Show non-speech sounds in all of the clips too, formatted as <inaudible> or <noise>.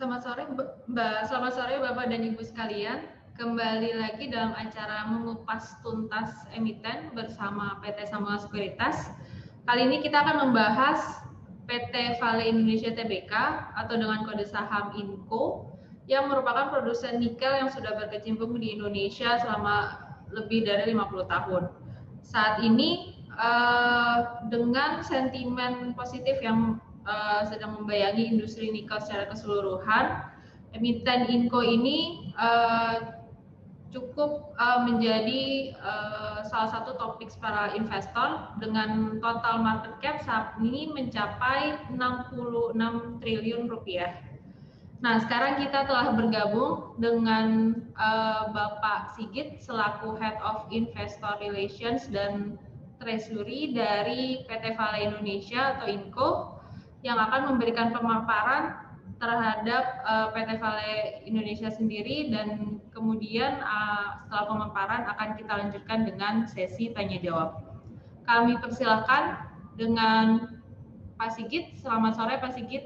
Selamat sore Mbak, selamat sore Bapak dan Ibu sekalian. Kembali lagi dalam acara mengupas tuntas emiten bersama PT Samuel Sekuritas. Kali ini kita akan membahas PT Vale Indonesia Tbk atau dengan kode saham INCO yang merupakan produsen nikel yang sudah berkecimpung di Indonesia selama lebih dari 50 tahun. Saat ini eh, dengan sentimen positif yang Eh, sedang membayangi industri nikel secara keseluruhan. Emiten Inco ini uh, cukup uh, menjadi uh, salah satu topik para investor dengan total market cap saat ini mencapai 66 triliun rupiah. Nah, sekarang kita telah bergabung dengan uh, Bapak Sigit selaku Head of Investor Relations dan Treasury dari PT Vale Indonesia atau INCO yang akan memberikan pemaparan terhadap uh, eh, PT Vale Indonesia sendiri dan kemudian uh, setelah pemaparan akan kita lanjutkan dengan sesi tanya jawab. Kami persilahkan dengan Pak Sigit. Selamat sore Pak Sigit.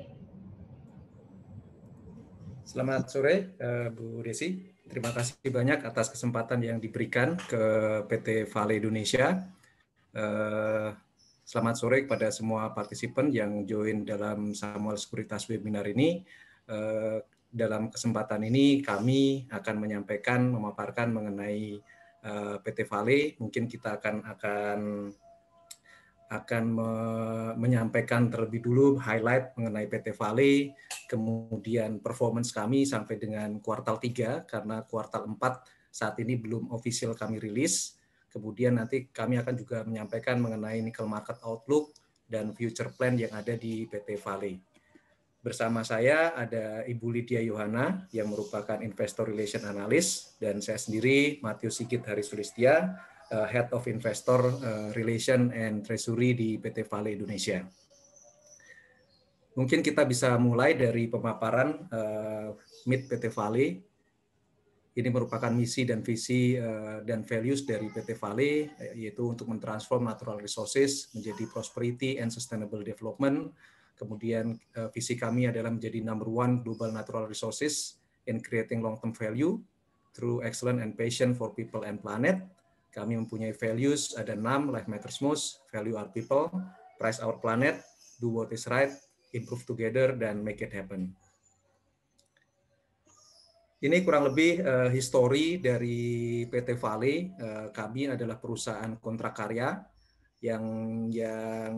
Selamat sore uh, Bu Desi. Terima kasih banyak atas kesempatan yang diberikan ke PT Vale Indonesia. Uh, Selamat sore kepada semua partisipan yang join dalam Samuel Sekuritas Webinar ini. Eh, dalam kesempatan ini kami akan menyampaikan, memaparkan mengenai eh, PT Vale. Mungkin kita akan akan akan me menyampaikan terlebih dulu highlight mengenai PT Vale, kemudian performance kami sampai dengan kuartal 3 karena kuartal 4 saat ini belum official kami rilis Kemudian nanti kami akan juga menyampaikan mengenai nickel market outlook dan future plan yang ada di PT Vale. Bersama saya ada Ibu Lydia Yohana yang merupakan Investor Relation Analyst dan saya sendiri Matius Sigit Harisulistia, eh, Head of Investor eh, Relation and Treasury di PT Vale Indonesia mungkin kita bisa mulai dari pemaparan uh, eh, MIT PT Vale. Ini merupakan misi dan visi eh, dan values dari PT Vale, yaitu untuk mentransform natural resources menjadi prosperity and sustainable development. Kemudian eh, visi kami adalah menjadi number one global natural resources in creating long-term value through excellent and patient for people and planet. Kami mempunyai values, ada enam, life matters most, value our people, price our planet, do what is right, improve together, dan make it happen. Ini kurang lebih uh, histori dari PT Vale. Uh, kami adalah perusahaan kontrak karya yang yang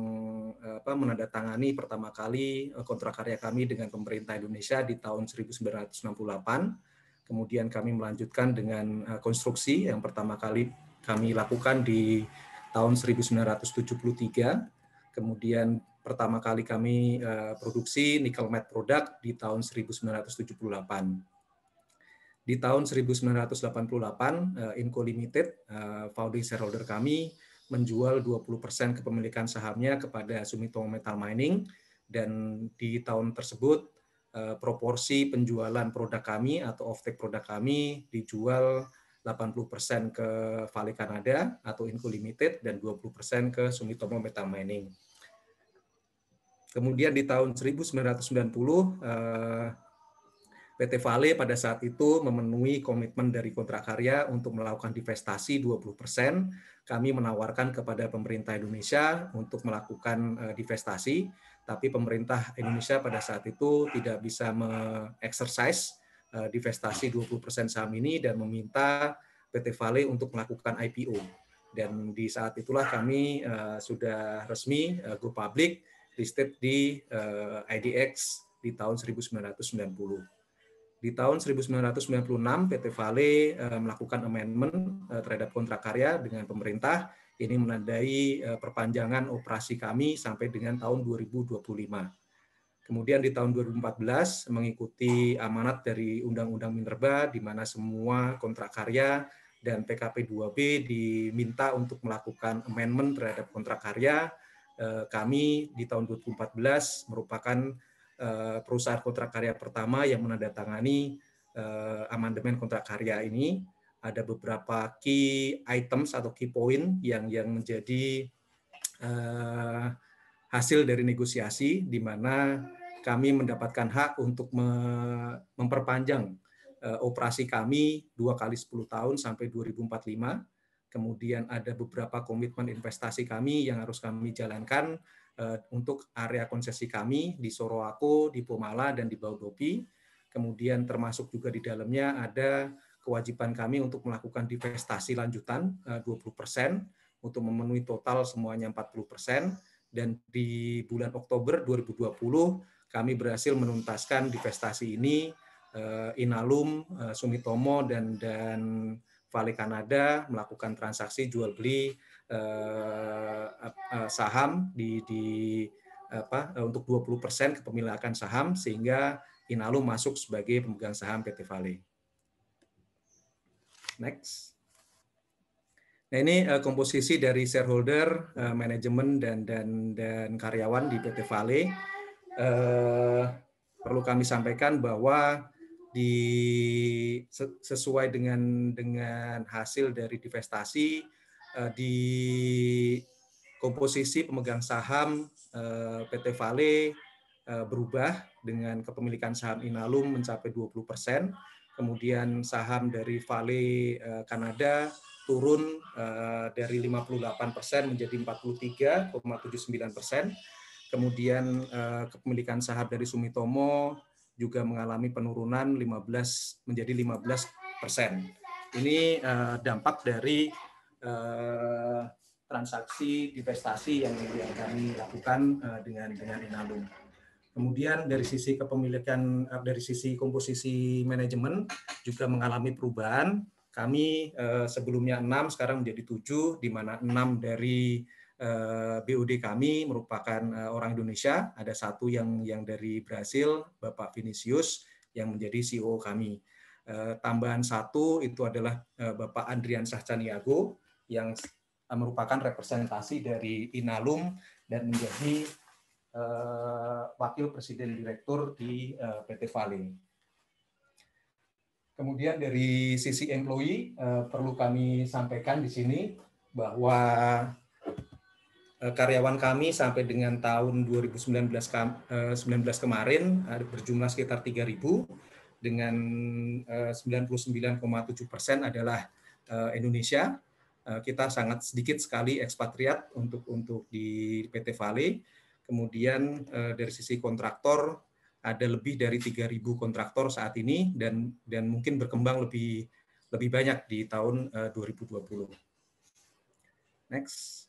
apa, menandatangani pertama kali eh, kontrak karya kami dengan pemerintah Indonesia di tahun 1968. Kemudian kami melanjutkan dengan konstruksi yang pertama kali kami lakukan di tahun 1973. Kemudian pertama kali kami produksi nikel matte product di tahun 1978 di tahun 1988 eh, Inco Limited eh, founding shareholder kami menjual 20% kepemilikan sahamnya kepada Sumitomo Metal Mining dan di tahun tersebut eh, proporsi penjualan produk kami atau offtake produk kami dijual 80% ke Vale Canada atau Inco Limited dan 20% ke Sumitomo Metal Mining. Kemudian di tahun 1990 PT Vale pada saat itu memenuhi komitmen dari kontrak karya untuk melakukan divestasi 20%. Kami menawarkan kepada pemerintah Indonesia untuk melakukan eh, divestasi, tapi pemerintah Indonesia pada saat itu tidak bisa mengeksersis eh, divestasi 20% saham ini dan meminta PT Vale untuk melakukan IPO. Dan di saat itulah kami eh, sudah resmi go public listed di IDX di tahun 1990. Di tahun 1996 PT Vale eh, melakukan amendment eh, terhadap kontrak karya dengan pemerintah. Ini menandai eh, perpanjangan operasi kami sampai dengan tahun 2025. Kemudian di tahun 2014 mengikuti amanat dari Undang-Undang Minerba di mana semua kontrak karya dan PKP 2B diminta untuk melakukan amendment terhadap kontrak karya. Kami di tahun 2014 merupakan Eh, perusahaan kontrak karya pertama yang menandatangani eh, amandemen kontrak karya ini ada beberapa key items atau key point yang yang menjadi eh, hasil dari negosiasi di mana kami mendapatkan hak untuk memperpanjang operasi kami dua kali 10 tahun sampai 2045. Kemudian ada beberapa komitmen investasi kami yang harus kami jalankan Eh, untuk area konsesi kami di Soroako, di Pomala, dan di Baudopi. Kemudian termasuk juga di dalamnya ada kewajiban kami untuk melakukan divestasi lanjutan 20% eh, untuk memenuhi total semuanya 40% dan di bulan Oktober 2020 kami berhasil menuntaskan divestasi ini eh, Inalum, Sumitomo dan dan Vale Kanada melakukan transaksi jual beli uh, saham di, di apa eh, untuk 20% kepemilikan saham sehingga Inalum masuk sebagai pemegang saham PT Vale. Next. Nah, ini uh, komposisi dari shareholder, uh, manajemen dan dan dan karyawan di PT Vale. Uh, perlu kami sampaikan bahwa di sesuai dengan dengan hasil dari divestasi Eh, di komposisi pemegang saham eh, PT Vale eh, berubah dengan kepemilikan saham Inalum mencapai 20 persen, kemudian saham dari Vale Kanada turun dari 58 persen menjadi 43,79 persen, kemudian kepemilikan saham dari Sumitomo juga mengalami penurunan 15 menjadi 15 persen. Ini dampak dari Eh, transaksi investasi yang, yang kami lakukan eh, dengan dengan Inalum. Kemudian dari sisi kepemilikan eh, dari sisi komposisi manajemen juga mengalami perubahan. Kami sebelumnya enam sekarang menjadi tujuh di mana enam dari BUD kami merupakan orang Indonesia. Ada satu yang yang dari Brasil, Bapak Vinicius yang menjadi CEO kami. tambahan satu itu adalah Bapak Andrian Sahcaniago yang eh, merupakan representasi dari Inalum dan menjadi uh, wakil presiden direktur di uh, eh, PT Vale. Kemudian dari sisi employee uh, perlu kami sampaikan di sini bahwa karyawan kami sampai dengan tahun 2019 19 kemarin berjumlah sekitar 3.000 dengan 99,7 persen adalah Indonesia Eh, kita sangat sedikit sekali ekspatriat untuk untuk di PT Vale. Kemudian eh, dari sisi kontraktor ada lebih dari 3.000 kontraktor saat ini dan dan mungkin berkembang lebih lebih banyak di tahun 2020. Eh, Next.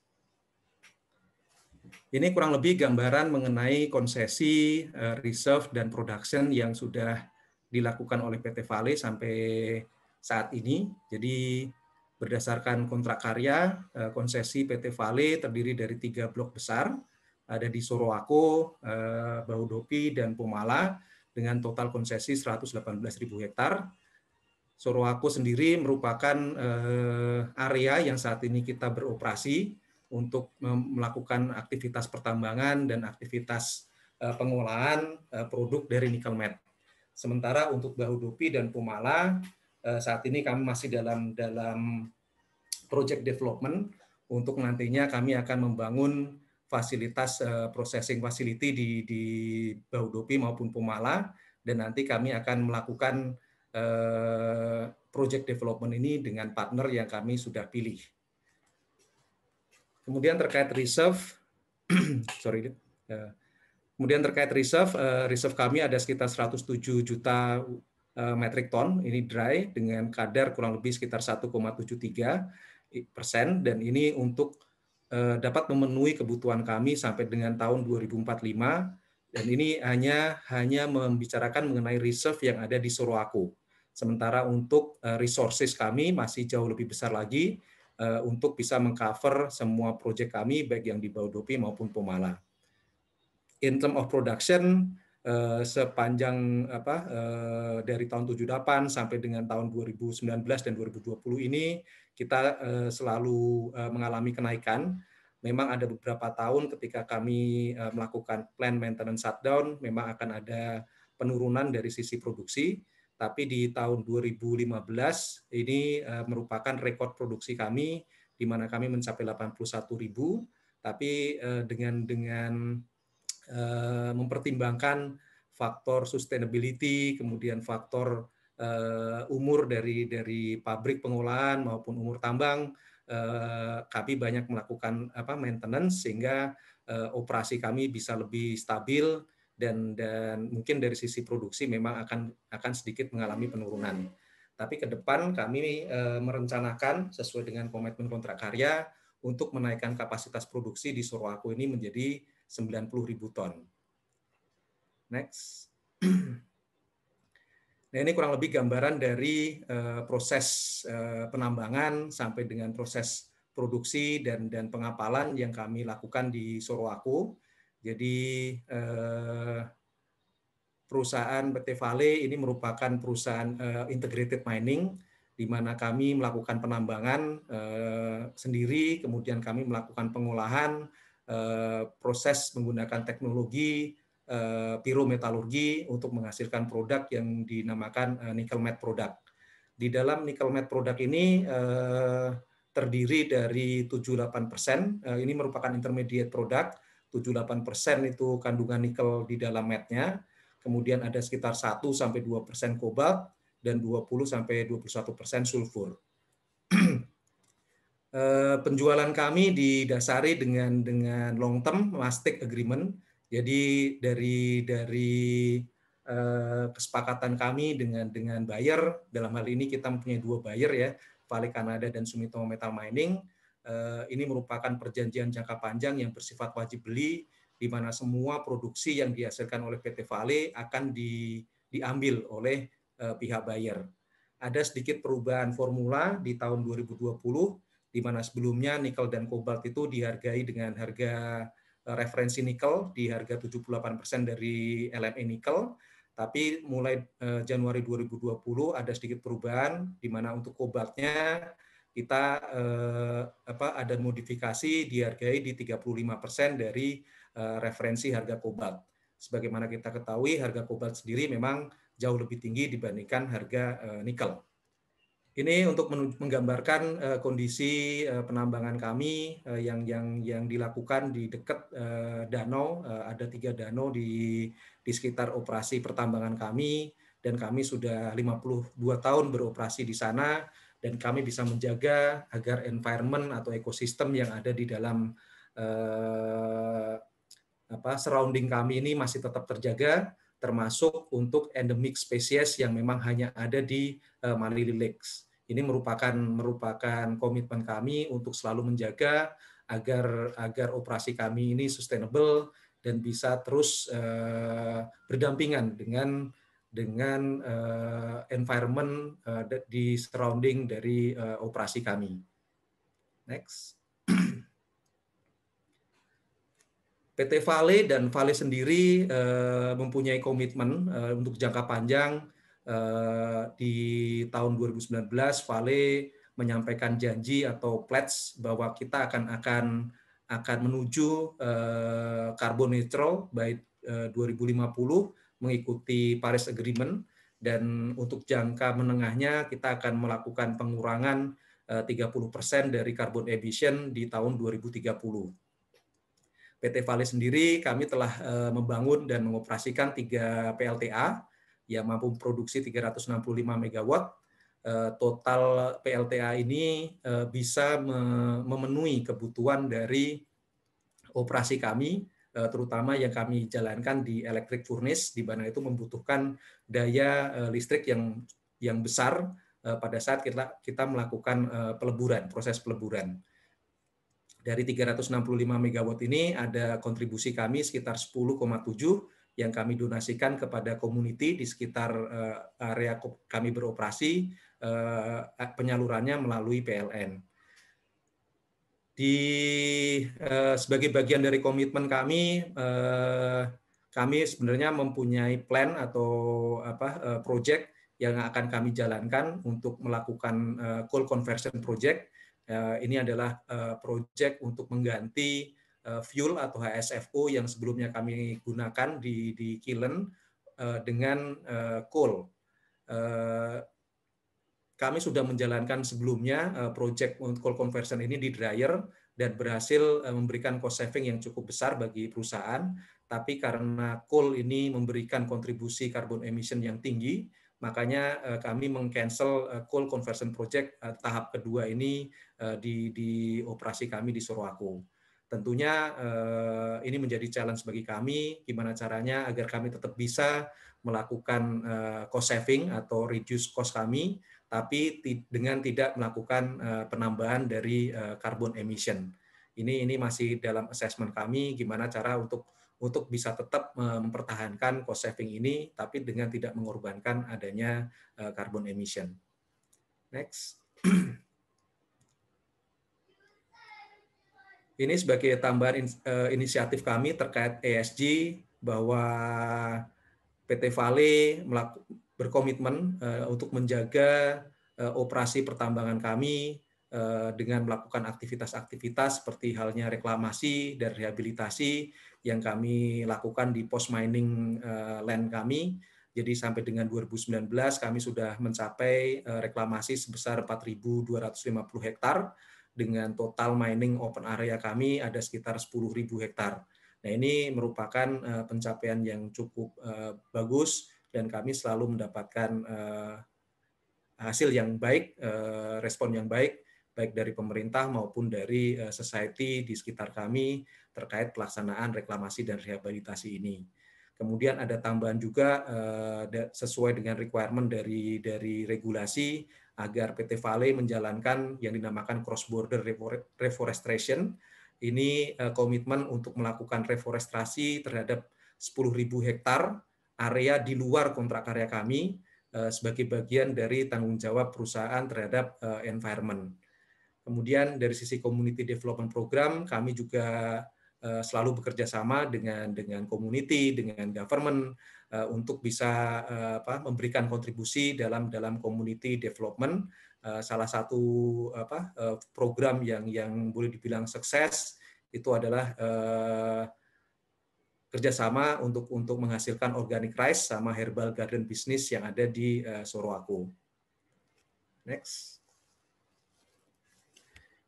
Ini kurang lebih gambaran mengenai konsesi, reserve, dan production yang sudah dilakukan oleh PT Vale sampai saat ini. Jadi berdasarkan kontrak karya eh, konsesi PT Vale terdiri dari tiga blok besar ada di Soroako, eh, Bahudopi, dan Pomala dengan total konsesi 118.000 hektar. Soroako sendiri merupakan eh, area yang saat ini kita beroperasi untuk melakukan aktivitas pertambangan dan aktivitas pengolahan produk dari nikel matte. Sementara untuk Bahudopi dan Pomala Eh, saat ini kami masih dalam dalam project development untuk nantinya kami akan membangun fasilitas eh, processing facility di di Baudopi maupun Pemala dan nanti kami akan melakukan eh, project development ini dengan partner yang kami sudah pilih. Kemudian terkait reserve, <clears throat> sorry, kemudian terkait reserve, reserve kami ada sekitar 107 juta Eh, metric ton, ini dry dengan kadar kurang lebih sekitar 1,73 persen dan ini untuk eh, dapat memenuhi kebutuhan kami sampai dengan tahun 2045 dan ini hanya hanya membicarakan mengenai reserve yang ada di Sorowako. Sementara untuk eh, resources kami masih jauh lebih besar lagi untuk bisa mengcover semua proyek kami baik yang di Baudopi maupun Pomala. In term of production, Eh, sepanjang apa eh, dari tahun 78 sampai dengan tahun 2019 dan 2020 ini kita eh, selalu mengalami kenaikan. Memang ada beberapa tahun ketika kami melakukan plan maintenance shutdown memang akan ada penurunan dari sisi produksi, tapi di tahun 2015 ini merupakan rekor produksi kami di mana kami mencapai 81.000 tapi dengan dengan Eh, mempertimbangkan faktor sustainability, kemudian faktor eh, umur dari dari pabrik pengolahan maupun umur tambang, eh, kami banyak melakukan apa maintenance sehingga operasi kami bisa lebih stabil dan dan mungkin dari sisi produksi memang akan akan sedikit mengalami penurunan. Tapi ke depan kami merencanakan sesuai dengan komitmen kontrak karya untuk menaikkan kapasitas produksi di Sorowako ini menjadi 90.000 ton. Next. <clears throat> Nah ini kurang lebih gambaran dari uh, proses uh, penambangan sampai dengan proses produksi dan dan pengapalan yang kami lakukan di Soroaku. Jadi uh, perusahaan PT Vale ini merupakan perusahaan uh, integrated mining di mana kami melakukan penambangan uh, sendiri, kemudian kami melakukan pengolahan, Eh, proses menggunakan teknologi eh, pirometalurgi untuk menghasilkan produk yang dinamakan eh, nickel matte product. Di dalam nickel matte product ini terdiri dari 78%, ini merupakan intermediate product, 78% itu kandungan nikel di dalam matte-nya, kemudian ada sekitar 1 sampai 2% kobalt dan 20 sampai 21% sulfur. <clears throat> Eh, penjualan kami didasari dengan dengan long term mastic agreement. Jadi dari dari eh, kesepakatan kami dengan dengan buyer dalam hal ini kita mempunyai dua buyer ya, Vale Kanada dan Sumitomo Metal Mining. Eh, ini merupakan perjanjian jangka panjang yang bersifat wajib beli di mana semua produksi yang dihasilkan oleh PT Vale akan di, diambil oleh pihak buyer. Ada sedikit perubahan formula di tahun 2020 di mana sebelumnya nikel dan kobalt itu dihargai dengan harga eh, referensi nikel di harga 78% dari LME nikel, tapi mulai eh, Januari 2020 ada sedikit perubahan di mana untuk kobaltnya kita eh, apa ada modifikasi dihargai di 35% dari eh, referensi harga kobalt. Sebagaimana kita ketahui harga kobalt sendiri memang jauh lebih tinggi dibandingkan harga eh, nikel. Ini untuk menggambarkan uh, kondisi uh, penambangan kami uh, yang yang yang dilakukan di dekat uh, danau. Uh, ada tiga danau di di sekitar operasi pertambangan kami dan kami sudah 52 tahun beroperasi di sana dan kami bisa menjaga agar environment atau ekosistem yang ada di dalam uh, apa surrounding kami ini masih tetap terjaga termasuk untuk endemic spesies yang memang hanya ada di uh, Malili Lakes ini merupakan merupakan komitmen kami untuk selalu menjaga agar agar operasi kami ini sustainable dan bisa terus uh, berdampingan dengan dengan uh, environment uh, di surrounding dari uh, operasi kami. Next. PT <clears throat> Vale dan Vale sendiri uh, mempunyai komitmen uh, untuk jangka panjang Eh, di tahun 2019 Vale menyampaikan janji atau pledge bahwa kita akan akan akan menuju karbon eh, netral by 2050 eh, mengikuti Paris Agreement dan untuk jangka menengahnya kita akan melakukan pengurangan 30% dari karbon emission di tahun 2030. PT Vale sendiri kami telah membangun dan mengoperasikan tiga PLTA yang mampu produksi 365 MW. Total PLTA ini eh, bisa memenuhi kebutuhan dari operasi kami, eh, terutama yang kami jalankan di elektrik furnace, di mana itu membutuhkan daya eh, listrik yang yang besar pada saat kita kita melakukan peleburan, proses peleburan dari 365 MW ini ada kontribusi kami sekitar 10,7 yang kami donasikan kepada community di sekitar eh, area kami beroperasi eh, eh, penyalurannya melalui PLN. Di sebagai bagian dari komitmen kami kami sebenarnya mempunyai plan atau apa project yang akan kami jalankan untuk melakukan coal conversion project. Ini adalah project untuk mengganti Eh, fuel atau HSFO yang sebelumnya kami gunakan di, di kilen eh, dengan eh, coal. Kami sudah menjalankan sebelumnya proyek coal conversion ini di dryer dan berhasil memberikan cost saving yang cukup besar bagi perusahaan. Tapi karena coal ini memberikan kontribusi karbon emission yang tinggi, makanya kami mengcancel coal conversion project tahap kedua ini di, di operasi kami di Sorowako. Tentunya eh, ini menjadi challenge bagi kami, gimana caranya agar kami tetap bisa melakukan eh, cost saving atau reduce cost kami, tapi dengan tidak melakukan eh, penambahan dari eh, carbon emission. Ini ini masih dalam assessment kami, gimana cara untuk untuk bisa tetap mempertahankan cost saving ini, tapi dengan tidak mengorbankan adanya carbon emission. Next. <clears throat> Ini sebagai tambahan eh, inisiatif kami terkait ESG bahwa PT Vale berkomitmen eh, untuk menjaga eh, operasi pertambangan kami dengan melakukan aktivitas-aktivitas seperti halnya reklamasi dan rehabilitasi yang kami lakukan di post mining land kami. Jadi sampai dengan 2019 kami sudah mencapai reklamasi sebesar 4.250 hektar dengan total mining open area kami ada sekitar 10.000 hektar. Nah, ini merupakan eh, pencapaian yang cukup eh, bagus dan kami selalu mendapatkan eh, hasil yang baik, respon yang baik baik dari pemerintah maupun dari society di sekitar kami terkait pelaksanaan reklamasi dan rehabilitasi ini. Kemudian ada tambahan juga sesuai dengan requirement dari dari regulasi agar PT Vale menjalankan yang dinamakan cross border reforestation. Ini eh, komitmen untuk melakukan reforestasi terhadap 10.000 hektar area di luar kontrak karya kami eh, sebagai bagian dari tanggung jawab perusahaan terhadap eh, environment. Kemudian dari sisi community development program kami juga Eh, selalu bekerja sama dengan dengan community, dengan government eh, untuk bisa eh, apa, memberikan kontribusi dalam dalam community development. salah satu apa, program yang yang boleh dibilang sukses itu adalah eh, kerjasama untuk untuk menghasilkan organic rice sama herbal garden business yang ada di eh, Soroaku Next.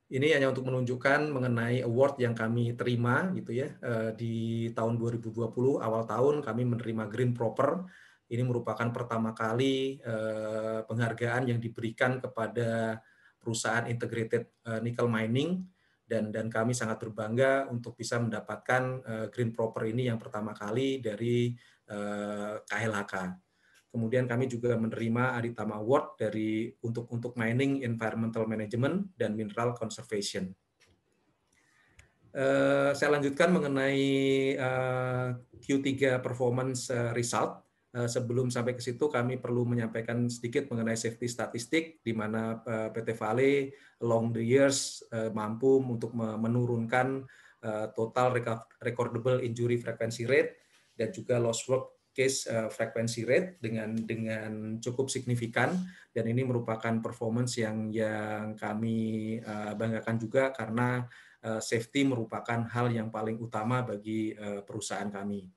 Ini hanya untuk menunjukkan mengenai award yang kami terima gitu ya eh, di tahun 2020 awal tahun kami menerima Green Proper. Ini merupakan pertama kali eh, penghargaan yang diberikan kepada perusahaan integrated eh, nickel mining dan dan kami sangat berbangga untuk bisa mendapatkan Green Proper ini yang pertama kali dari KLHK. Kemudian kami juga menerima Aditama Award dari untuk untuk mining environmental management dan mineral conservation. Uh, saya lanjutkan mengenai uh, eh, Q3 performance uh, result. Uh, sebelum sampai ke situ, kami perlu menyampaikan sedikit mengenai safety statistik, di mana uh, PT Vale long the years uh, mampu untuk menurunkan uh, total recordable injury frequency rate dan juga lost work case uh, frequency rate dengan dengan cukup signifikan dan ini merupakan performance yang yang kami uh, banggakan juga karena uh, safety merupakan hal yang paling utama bagi uh, perusahaan kami.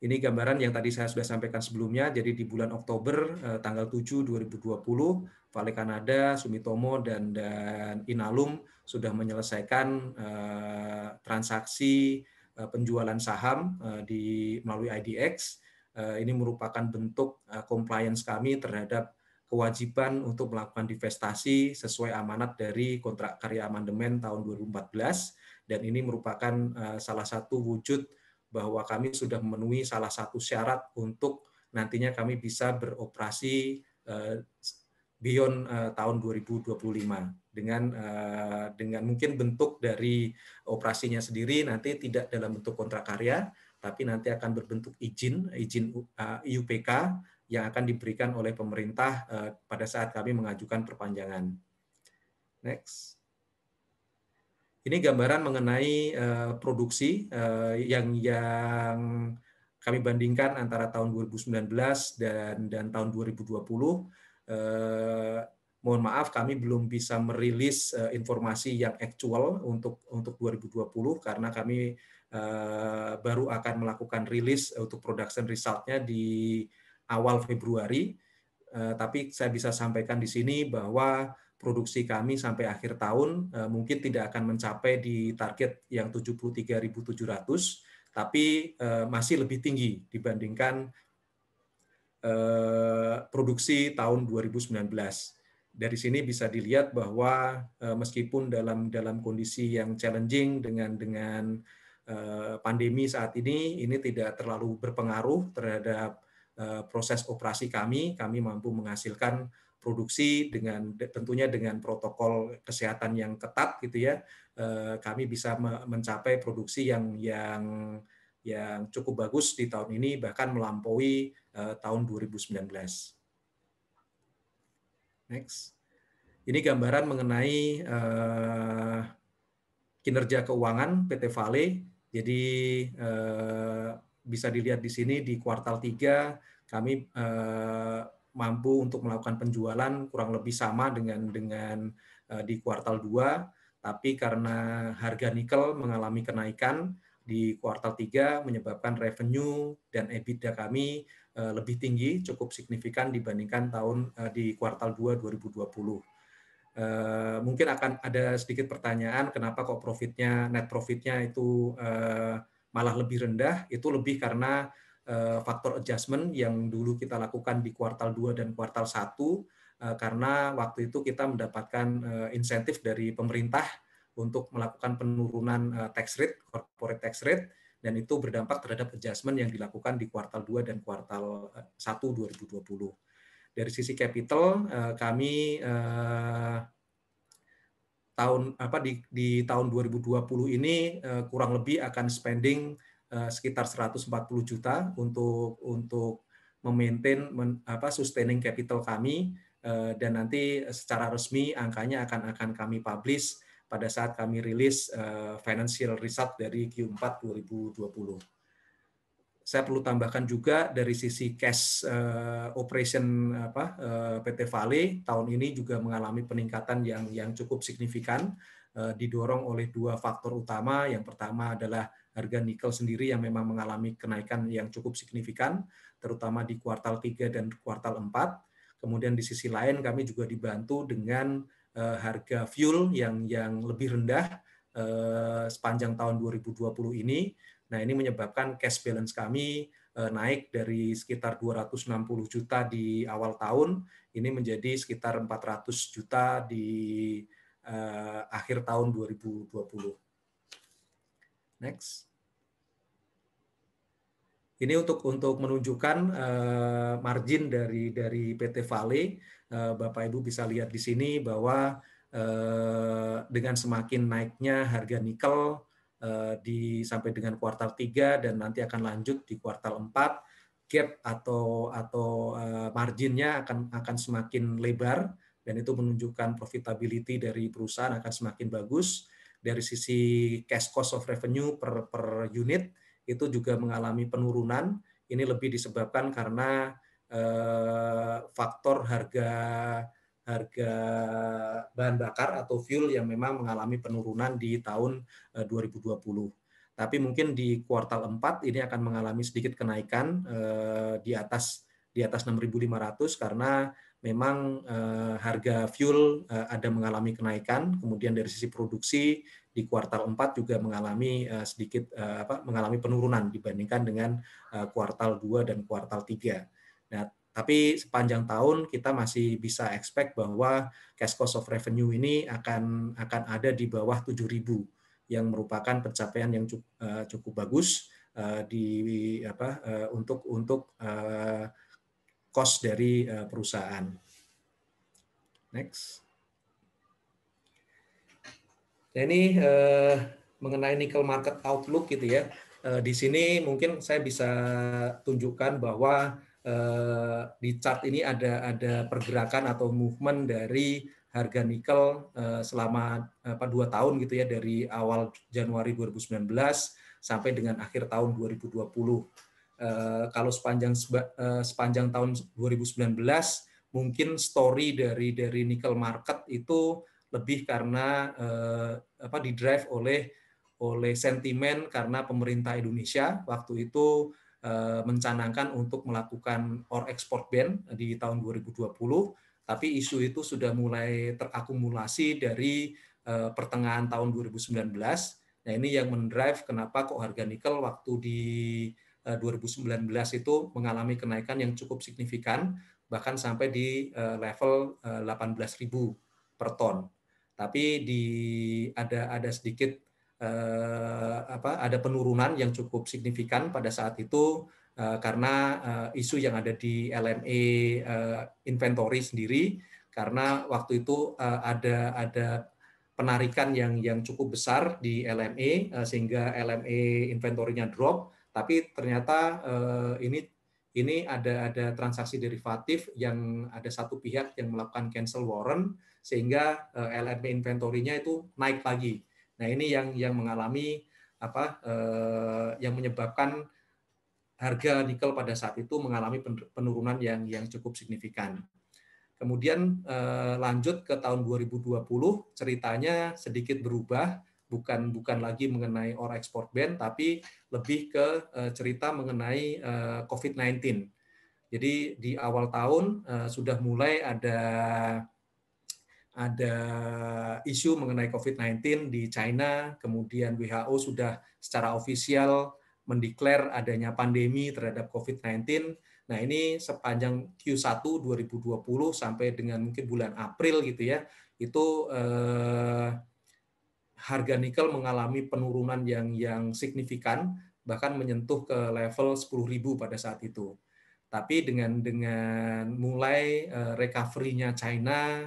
Ini gambaran yang tadi saya sudah sampaikan sebelumnya. Jadi di bulan Oktober uh, tanggal 7 2020, Vale Kanada, Sumitomo dan dan Inalum sudah menyelesaikan uh, transaksi penjualan saham di melalui IDX Eh, ini merupakan bentuk eh, compliance kami terhadap kewajiban untuk melakukan divestasi sesuai amanat dari kontrak karya amandemen tahun 2014 dan ini merupakan eh, salah satu wujud bahwa kami sudah memenuhi salah satu syarat untuk nantinya kami bisa beroperasi beyond tahun 2025 dengan dengan mungkin bentuk dari operasinya sendiri nanti tidak dalam bentuk kontrak karya tapi nanti akan berbentuk izin izin IUPK yang akan diberikan oleh pemerintah eh, pada saat kami mengajukan perpanjangan. Next. Ini gambaran mengenai eh, produksi eh, yang yang kami bandingkan antara tahun 2019 dan dan tahun 2020. mohon maaf kami belum bisa merilis informasi yang actual untuk untuk 2020 karena kami Eh, baru akan melakukan rilis eh, untuk production resultnya di awal Februari. Eh, tapi saya bisa sampaikan di sini bahwa produksi kami sampai akhir tahun mungkin tidak akan mencapai di target yang 73.700 tapi masih lebih tinggi dibandingkan produksi tahun 2019. Dari sini bisa dilihat bahwa meskipun dalam dalam kondisi yang challenging dengan dengan Eh, pandemi saat ini ini tidak terlalu berpengaruh terhadap eh, proses operasi kami. Kami mampu menghasilkan produksi dengan tentunya dengan protokol kesehatan yang ketat gitu ya. Eh, kami bisa mencapai produksi yang yang yang cukup bagus di tahun ini bahkan melampaui tahun 2019. Next. Ini gambaran mengenai kinerja keuangan PT Vale jadi eh, bisa dilihat di sini di kuartal 3 kami eh, mampu untuk melakukan penjualan kurang lebih sama dengan dengan eh, di kuartal 2, tapi karena harga nikel mengalami kenaikan di kuartal 3 menyebabkan revenue dan EBITDA kami lebih tinggi cukup signifikan dibandingkan tahun di kuartal 2 2020. Eh, mungkin akan ada sedikit pertanyaan kenapa kok profitnya net profitnya itu eh, malah lebih rendah itu lebih karena eh, faktor adjustment yang dulu kita lakukan di kuartal 2 dan kuartal 1 karena waktu itu kita mendapatkan insentif dari pemerintah untuk melakukan penurunan tax rate corporate tax rate dan itu berdampak terhadap adjustment yang dilakukan di kuartal 2 dan kuartal 1 2020 dari sisi capital eh, kami eh, tahun apa di, di tahun 2020 ini eh, kurang lebih akan spending sekitar 140 juta untuk untuk memaintain men, apa sustaining capital kami dan nanti secara resmi angkanya akan akan kami publish pada saat kami rilis financial result dari Q4 2020 saya perlu tambahkan juga dari sisi cash eh, operation apa, eh, PT Vale tahun ini juga mengalami peningkatan yang yang cukup signifikan eh, didorong oleh dua faktor utama. Yang pertama adalah harga nikel sendiri yang memang mengalami kenaikan yang cukup signifikan terutama di kuartal 3 dan kuartal 4. Kemudian di sisi lain kami juga dibantu dengan harga fuel yang yang lebih rendah sepanjang tahun 2020 ini Nah, ini menyebabkan cash balance kami eh, naik dari sekitar 260 juta di awal tahun ini menjadi sekitar 400 juta di eh, akhir tahun 2020. Next. Ini untuk untuk menunjukkan eh, margin dari dari PT Vale. Bapak Ibu bisa lihat di sini bahwa dengan semakin naiknya harga nikel Eh, di sampai dengan kuartal 3 dan nanti akan lanjut di kuartal 4 gap atau atau eh, marginnya akan akan semakin lebar dan itu menunjukkan profitability dari perusahaan akan semakin bagus dari sisi cash cost of revenue per per unit itu juga mengalami penurunan ini lebih disebabkan karena eh, faktor harga harga bahan bakar atau fuel yang memang mengalami penurunan di tahun 2020. Eh, Tapi mungkin di kuartal 4 ini akan mengalami sedikit kenaikan eh, di atas di atas 6.500 karena memang eh, harga fuel ada mengalami kenaikan, kemudian dari sisi produksi di kuartal 4 juga mengalami sedikit apa mengalami penurunan dibandingkan dengan kuartal 2 dan kuartal 3. Nah, tapi sepanjang tahun kita masih bisa expect bahwa cash cost of revenue ini akan akan ada di bawah 7.000 yang merupakan pencapaian yang cukup, uh, cukup bagus uh, di apa uh, untuk untuk uh, cost dari uh, perusahaan. Next. Nah, ini uh, mengenai nickel market outlook gitu ya. di sini mungkin saya bisa tunjukkan bahwa Eh, di chart ini ada ada pergerakan atau movement dari harga nikel eh, selama eh, apa dua tahun gitu ya dari awal Januari 2019 sampai dengan akhir tahun 2020. Eh, kalau sepanjang eh, sepanjang tahun 2019 mungkin story dari dari nikel market itu lebih karena eh, apa didrive oleh oleh sentimen karena pemerintah Indonesia waktu itu Eh, mencanangkan untuk melakukan or export ban eh, di tahun 2020, tapi isu itu sudah mulai terakumulasi dari eh, pertengahan tahun 2019. Nah ini yang mendrive kenapa kok harga nikel waktu di 2019 itu mengalami kenaikan yang cukup signifikan, bahkan sampai di level 18.000 per ton. Tapi di ada ada sedikit eh, apa ada penurunan yang cukup signifikan pada saat itu eh, karena eh, isu yang ada di LME eh, inventory sendiri karena waktu itu eh, ada ada penarikan yang yang cukup besar di LME eh, sehingga LME nya drop tapi ternyata eh, ini ini ada ada transaksi derivatif yang ada satu pihak yang melakukan cancel warrant sehingga eh, LME inventory nya itu naik lagi Nah ini yang yang mengalami apa eh, yang menyebabkan harga nikel pada saat itu mengalami penurunan yang yang cukup signifikan. Kemudian eh, lanjut ke tahun 2020 ceritanya sedikit berubah bukan bukan lagi mengenai ore export ban tapi lebih ke eh, cerita mengenai eh, COVID-19. Jadi di awal tahun eh, sudah mulai ada ada isu mengenai COVID-19 di China, kemudian WHO sudah secara ofisial mendeklar adanya pandemi terhadap COVID-19. Nah, ini sepanjang Q1 2020 sampai dengan mungkin bulan April gitu ya, itu eh, harga nikel mengalami penurunan yang yang signifikan bahkan menyentuh ke level 10.000 pada saat itu. Tapi dengan dengan mulai eh, recovery-nya China,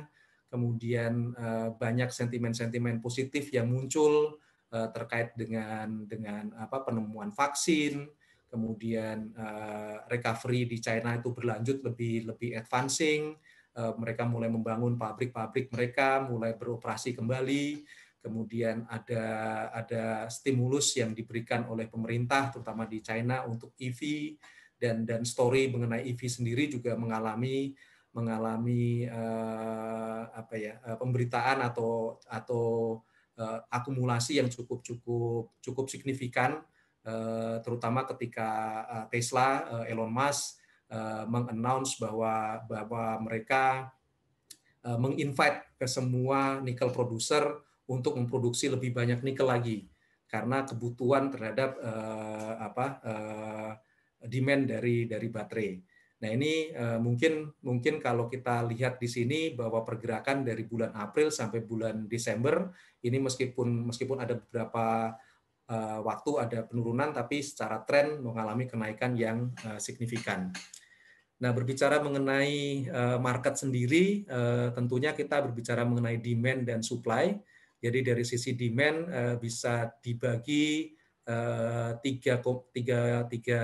kemudian eh, banyak sentimen-sentimen positif yang muncul eh, terkait dengan dengan apa penemuan vaksin, kemudian eh, recovery di China itu berlanjut lebih lebih advancing, mereka mulai membangun pabrik-pabrik mereka, mulai beroperasi kembali, kemudian ada ada stimulus yang diberikan oleh pemerintah terutama di China untuk EV dan dan story mengenai EV sendiri juga mengalami mengalami uh, apa ya eh, pemberitaan atau atau uh, akumulasi yang cukup cukup cukup signifikan uh, terutama ketika uh, Tesla uh, Elon Musk uh, mengannounce bahwa bahwa mereka uh, menginvite ke semua nikel produser untuk memproduksi lebih banyak nikel lagi karena kebutuhan terhadap uh, apa uh, demand dari dari baterai Nah ini eh, mungkin mungkin kalau kita lihat di sini bahwa pergerakan dari bulan April sampai bulan Desember ini meskipun meskipun ada beberapa eh, waktu ada penurunan tapi secara tren mengalami kenaikan yang eh, signifikan. Nah berbicara mengenai market sendiri tentunya kita berbicara mengenai demand dan supply. Jadi dari sisi demand bisa dibagi tiga tiga tiga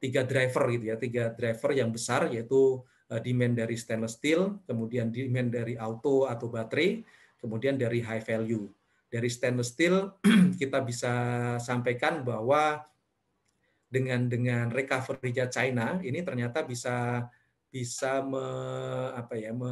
tiga driver gitu ya, tiga driver yang besar yaitu eh, demand dari stainless steel, kemudian demand dari auto atau baterai, kemudian dari high value. Dari stainless steel <clears throat> kita bisa sampaikan bahwa dengan dengan recovery-nya China ini ternyata bisa bisa me, apa ya me,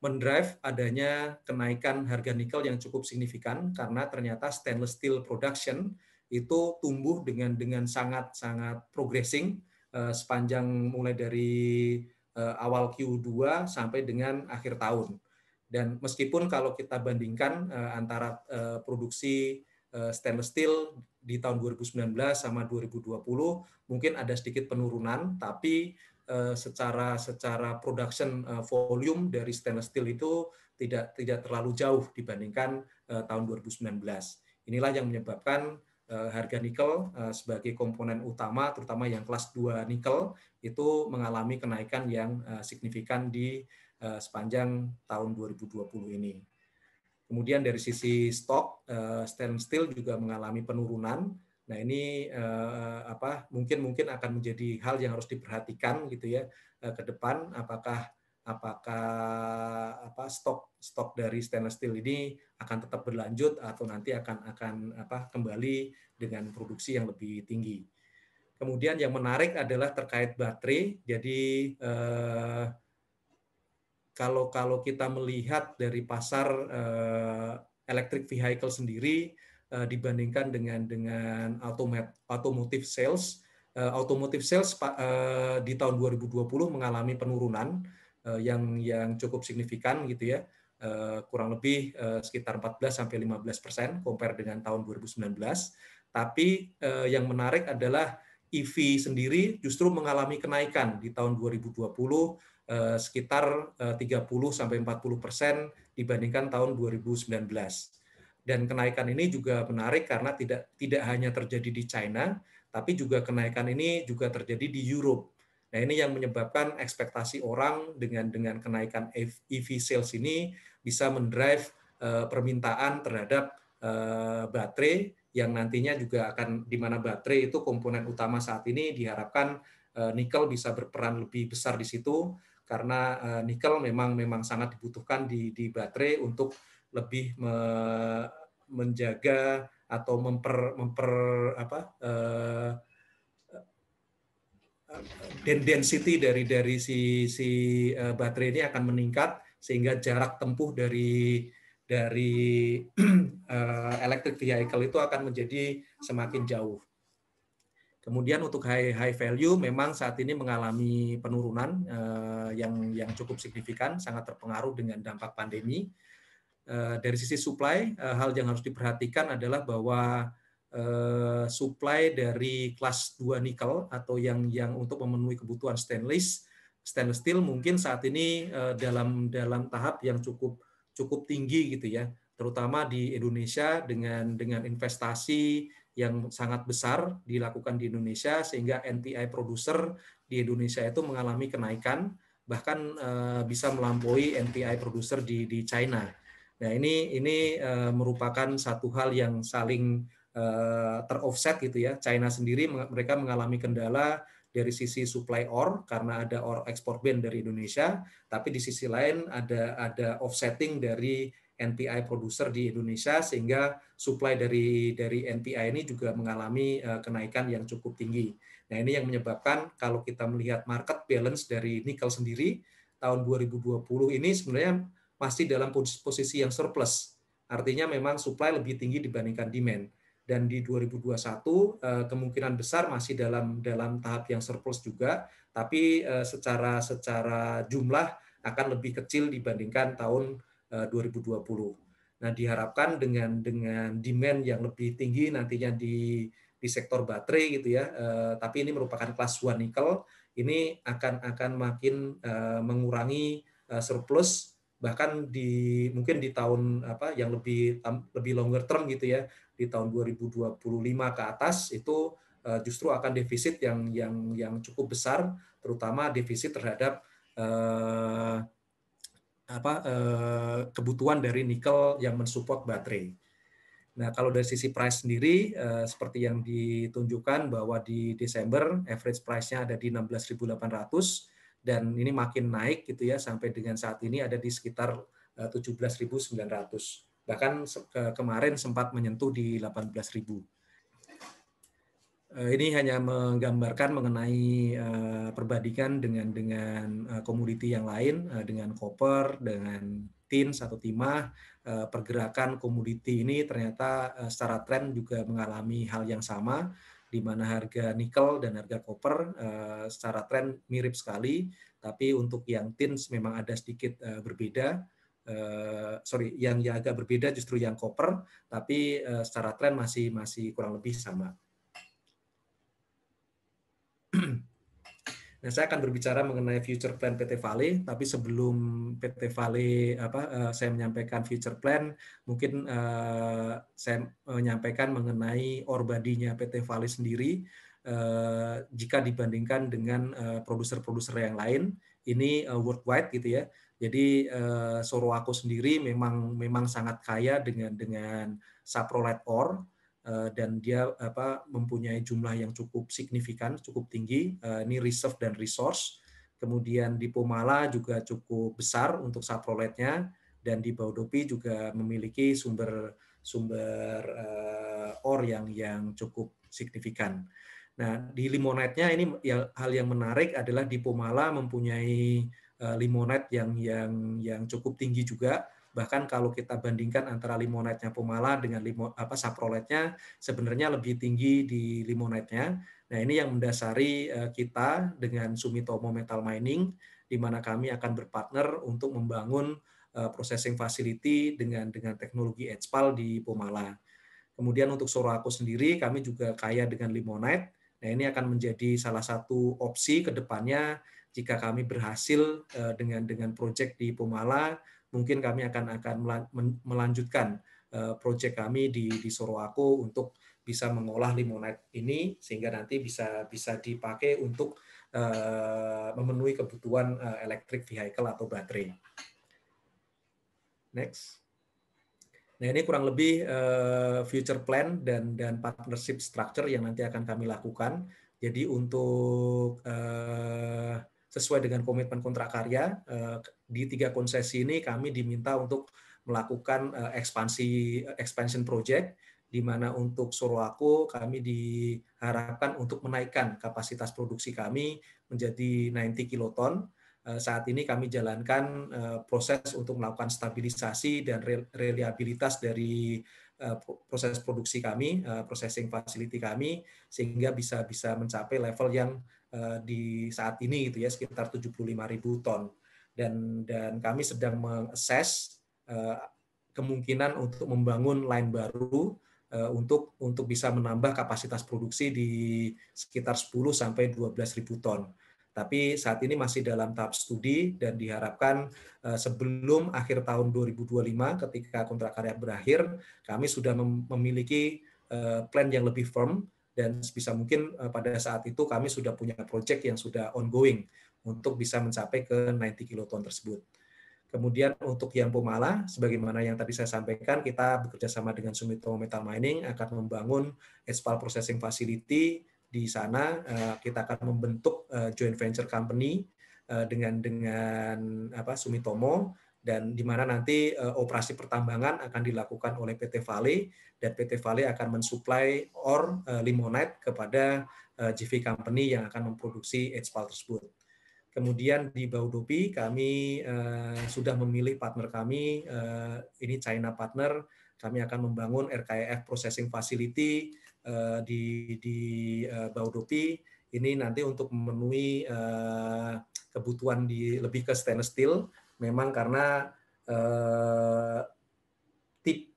mendrive adanya kenaikan harga nikel yang cukup signifikan karena ternyata stainless steel production itu tumbuh dengan dengan sangat sangat progressing uh, sepanjang mulai dari uh, awal Q2 sampai dengan akhir tahun. Dan meskipun kalau kita bandingkan uh, antara uh, produksi uh, stainless steel di tahun 2019 sama 2020 mungkin ada sedikit penurunan, tapi uh, secara secara production uh, volume dari stainless steel itu tidak tidak terlalu jauh dibandingkan uh, tahun 2019. Inilah yang menyebabkan Eh, harga nikel eh, sebagai komponen utama, terutama yang kelas 2 nikel, itu mengalami kenaikan yang eh, signifikan di sepanjang tahun 2020 ini. Kemudian dari sisi stok, standstill juga mengalami penurunan. Nah ini apa mungkin mungkin akan menjadi hal yang harus diperhatikan gitu ya ke depan apakah apakah apa stok stok dari stainless steel ini akan tetap berlanjut atau nanti akan akan apa kembali dengan produksi yang lebih tinggi. Kemudian yang menarik adalah terkait baterai. Jadi eh, kalau kalau kita melihat dari pasar eh, electric vehicle sendiri eh, dibandingkan dengan dengan automotive sales, eh, automotive sales eh, di tahun 2020 mengalami penurunan Eh, yang yang cukup signifikan gitu ya eh, kurang lebih eh, sekitar 14 sampai 15 persen compare dengan tahun 2019. Tapi yang menarik adalah EV sendiri justru mengalami kenaikan di tahun 2020 sekitar 30 sampai 40 persen dibandingkan tahun 2019. Dan kenaikan ini juga menarik karena tidak tidak hanya terjadi di China, tapi juga kenaikan ini juga terjadi di Europe Nah, ini yang menyebabkan ekspektasi orang dengan dengan kenaikan EV e sales ini bisa mendrive uh, permintaan terhadap uh, baterai yang nantinya juga akan di mana baterai itu komponen utama saat ini diharapkan uh, nikel bisa berperan lebih besar di situ karena uh, nikel memang memang sangat dibutuhkan di di baterai untuk lebih me, menjaga atau memper memper apa uh, density dari dari si si eh, baterai ini akan meningkat sehingga jarak tempuh dari dari uh, <clears throat> electric vehicle itu akan menjadi semakin jauh. Kemudian untuk high high value memang saat ini mengalami penurunan eh, yang yang cukup signifikan, sangat terpengaruh dengan dampak pandemi. dari sisi supply, hal yang harus diperhatikan adalah bahwa Eh, supply dari kelas 2 nikel atau yang yang untuk memenuhi kebutuhan stainless stainless steel mungkin saat ini eh, dalam dalam tahap yang cukup cukup tinggi gitu ya terutama di Indonesia dengan dengan investasi yang sangat besar dilakukan di Indonesia sehingga NPI produser di Indonesia itu mengalami kenaikan bahkan eh, bisa melampaui NPI produser di di China. Nah, ini ini merupakan satu hal yang saling Eh, teroffset gitu ya. China sendiri mereka mengalami kendala dari sisi supply ore karena ada ore export ban dari Indonesia, tapi di sisi lain ada ada offsetting dari NPI produser di Indonesia sehingga supply dari dari NPI ini juga mengalami eh, kenaikan yang cukup tinggi. Nah, ini yang menyebabkan kalau kita melihat market balance dari nikel sendiri tahun 2020 ini sebenarnya masih dalam posisi yang surplus. Artinya memang supply lebih tinggi dibandingkan demand dan di 2021 eh, kemungkinan besar masih dalam dalam tahap yang surplus juga tapi eh, secara secara jumlah akan lebih kecil dibandingkan tahun 2020. Eh, nah, diharapkan dengan dengan demand yang lebih tinggi nantinya di di sektor baterai gitu ya. tapi ini merupakan kelas one nikel, ini akan akan makin mengurangi surplus bahkan di mungkin di tahun apa yang lebih lebih longer term gitu ya di tahun 2025 ke atas itu eh, justru akan defisit yang yang yang cukup besar terutama defisit terhadap eh, apa eh, kebutuhan dari nikel yang mensupport baterai. Nah, kalau dari sisi price sendiri eh, seperti yang ditunjukkan bahwa di Desember average price-nya ada di 16.800 dan ini makin naik gitu ya sampai dengan saat ini ada di sekitar 17.900. Eh, bahkan kemarin sempat menyentuh di 18.000. Eh, ini hanya menggambarkan mengenai eh, perbandingan dengan dengan eh, komoditi yang lain, dengan koper, dengan tin satu timah, pergerakan komoditi ini ternyata secara tren juga mengalami hal yang sama, di mana harga nikel dan harga koper secara tren mirip sekali, tapi untuk yang tin memang ada sedikit berbeda Eh, sorry yang yang agak berbeda justru yang koper tapi uh, secara tren masih masih kurang lebih sama. <clears throat> Nah, saya akan berbicara mengenai future plan PT Vale, tapi sebelum PT Vale apa eh, saya menyampaikan future plan, mungkin saya menyampaikan mengenai orbadinya PT Vale sendiri jika dibandingkan dengan produser-produser yang lain. Ini worldwide gitu ya. Jadi eh, Sorowako sendiri memang memang sangat kaya dengan dengan saprolite ore eh, dan dia apa mempunyai jumlah yang cukup signifikan, cukup tinggi. Eh, ini reserve dan resource. Kemudian di Pomala juga cukup besar untuk saprolite-nya dan di Baudopi juga memiliki sumber sumber uh, ore yang yang cukup signifikan. Nah, di limonetnya ini ya, hal yang menarik adalah di Pomala mempunyai Eh, limonade yang yang yang cukup tinggi juga bahkan kalau kita bandingkan antara limonade Pomala dengan limo, apa saproletnya sebenarnya lebih tinggi di limonade Nah, ini yang mendasari eh, kita dengan Sumitomo Metal Mining di mana kami akan berpartner untuk membangun eh, processing facility dengan dengan teknologi edgepal di Pumala. Kemudian untuk Soroaku sendiri kami juga kaya dengan limonade. Nah, ini akan menjadi salah satu opsi ke depannya jika kami berhasil eh, dengan dengan proyek di Pemala, mungkin kami akan akan melanjutkan eh, proyek kami di di Soroako untuk bisa mengolah limonat ini sehingga nanti bisa bisa dipakai untuk uh, memenuhi kebutuhan uh, electric vehicle atau baterai. Next. Nah, ini kurang lebih uh, future plan dan dan partnership structure yang nanti akan kami lakukan. Jadi untuk uh, sesuai dengan komitmen kontrak karya eh, di tiga konsesi ini kami diminta untuk melakukan eh, ekspansi eh, expansion project di mana untuk Sorowako kami diharapkan untuk menaikkan kapasitas produksi kami menjadi 90 kiloton. Saat ini kami jalankan proses untuk melakukan stabilisasi dan reliabilitas dari proses produksi kami, processing facility kami, sehingga bisa bisa mencapai level yang Eh, di saat ini gitu ya sekitar 75 ribu ton dan dan kami sedang mengakses eh, kemungkinan untuk membangun line baru eh, untuk untuk bisa menambah kapasitas produksi di sekitar 10 sampai 12 ribu ton. Tapi saat ini masih dalam tahap studi dan diharapkan sebelum akhir tahun 2025 ketika kontrak karya berakhir kami sudah memiliki plan yang lebih firm dan sebisa mungkin eh, pada saat itu kami sudah punya project yang sudah ongoing untuk bisa mencapai ke 90 kiloton tersebut. Kemudian untuk yang Pumala, sebagaimana yang tadi saya sampaikan, kita bekerja sama dengan Sumitomo Metal Mining akan membangun Espal Processing Facility di sana. Eh, kita akan membentuk eh, joint venture company dengan dengan apa Sumitomo dan di mana nanti uh, operasi pertambangan akan dilakukan oleh PT Vale dan PT Vale akan mensuplai or uh, eh, limonite kepada uh, eh, JV company yang akan memproduksi HPAL tersebut. Kemudian di Baudopi kami uh, sudah memilih partner kami uh, ini China partner kami akan membangun RKEF processing facility uh, di di uh, Baudopi ini nanti untuk memenuhi uh, kebutuhan di lebih ke stainless steel memang karena eh,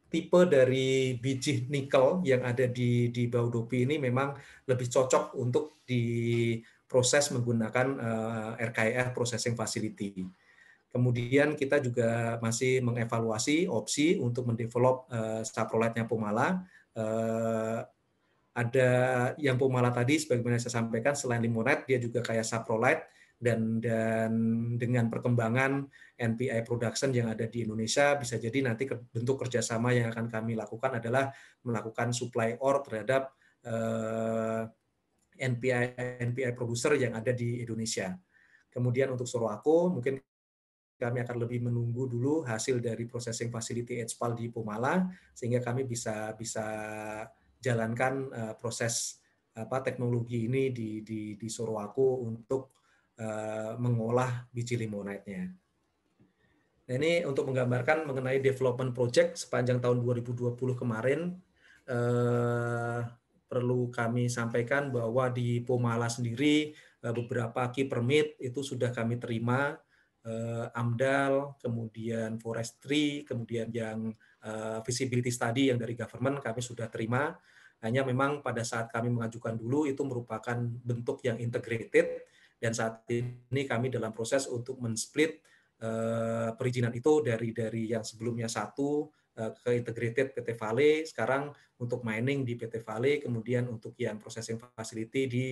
tipe dari biji nikel yang ada di di Baudopi ini memang lebih cocok untuk diproses menggunakan eh, RKIF e processing facility. Kemudian kita juga masih mengevaluasi opsi untuk mendevelop eh, saprolite nya Pumala. Eh, ada yang Pumala tadi sebagaimana saya sampaikan selain limonet dia juga kayak saprolite dan dan dengan perkembangan NPI production yang ada di Indonesia bisa jadi nanti bentuk kerjasama yang akan kami lakukan adalah melakukan supply or terhadap eh, NPI NPI produser yang ada di Indonesia. Kemudian untuk Sorowako mungkin kami akan lebih menunggu dulu hasil dari processing facility HPAL di Pumala sehingga kami bisa bisa jalankan eh, proses apa teknologi ini di di di Sorowako untuk Eh, mengolah biji limonade-nya. Nah, ini untuk menggambarkan mengenai development project sepanjang tahun 2020 kemarin eh, perlu kami sampaikan bahwa di Pomala sendiri eh, beberapa key permit itu sudah kami terima eh, AMDAL, kemudian forestry, kemudian yang eh, visibility study yang dari government kami sudah terima. Hanya memang pada saat kami mengajukan dulu itu merupakan bentuk yang integrated dan saat ini kami dalam proses untuk men-split eh, perizinan itu dari dari yang sebelumnya satu eh, ke integrated PT Vale, sekarang untuk mining di PT Vale, kemudian untuk yang processing facility di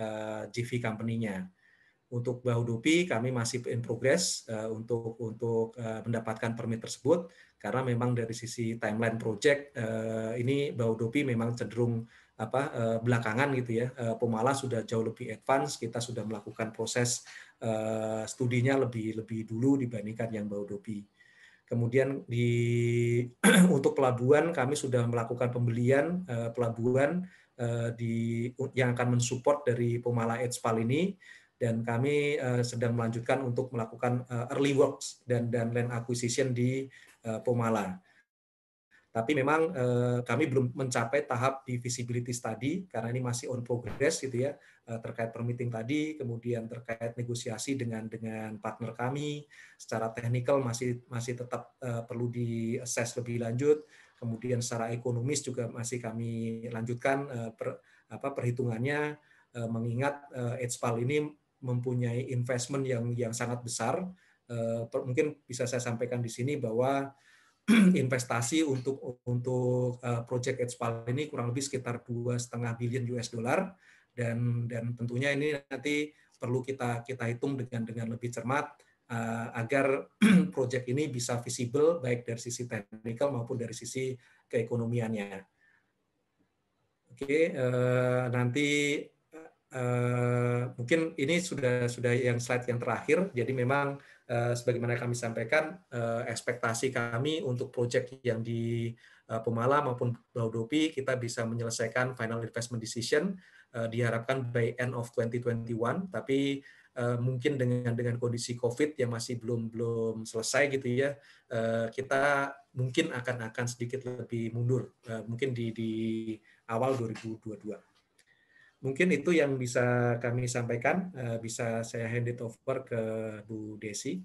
uh, eh, GV company-nya. Untuk Bahudupi kami masih in progress untuk untuk mendapatkan permit tersebut karena memang dari sisi timeline project uh, ini Bahudupi memang cenderung apa eh, belakangan gitu ya eh, pemalas sudah jauh lebih advance kita sudah melakukan proses eh, studinya lebih lebih dulu dibandingkan yang bau dopi kemudian di <clears throat> untuk pelabuhan kami sudah melakukan pembelian eh, pelabuhan eh, di yang akan mensupport dari pemala Edspal ini dan kami uh, sedang melanjutkan untuk melakukan uh, early works dan dan land acquisition di uh, eh, Pomala. Tapi memang eh, kami belum mencapai tahap di visibility study karena ini masih on progress gitu ya eh, terkait permitting tadi, kemudian terkait negosiasi dengan dengan partner kami secara teknikal masih masih tetap eh, perlu di assess lebih lanjut. Kemudian secara ekonomis juga masih kami lanjutkan eh, per, apa perhitungannya eh, mengingat eh, ini mempunyai investment yang yang sangat besar. Eh, per, mungkin bisa saya sampaikan di sini bahwa <clears throat> investasi untuk untuk eh, project Edspal ini kurang lebih sekitar dua setengah billion US dollar dan dan tentunya ini nanti perlu kita kita hitung dengan dengan lebih cermat eh, agar <clears throat> project ini bisa visible baik dari sisi teknikal maupun dari sisi keekonomiannya. Oke, eh, nanti mungkin ini sudah sudah yang slide yang terakhir. Jadi memang Eh, sebagaimana kami sampaikan eh, ekspektasi kami untuk proyek yang di eh, Pemala maupun Baudopi kita bisa menyelesaikan final investment decision diharapkan by end of 2021 tapi mungkin dengan dengan kondisi COVID yang masih belum belum selesai gitu ya kita mungkin akan akan sedikit lebih mundur mungkin di di awal 2022. Mungkin itu yang bisa kami sampaikan, eh, bisa saya hand it over ke Bu Desi.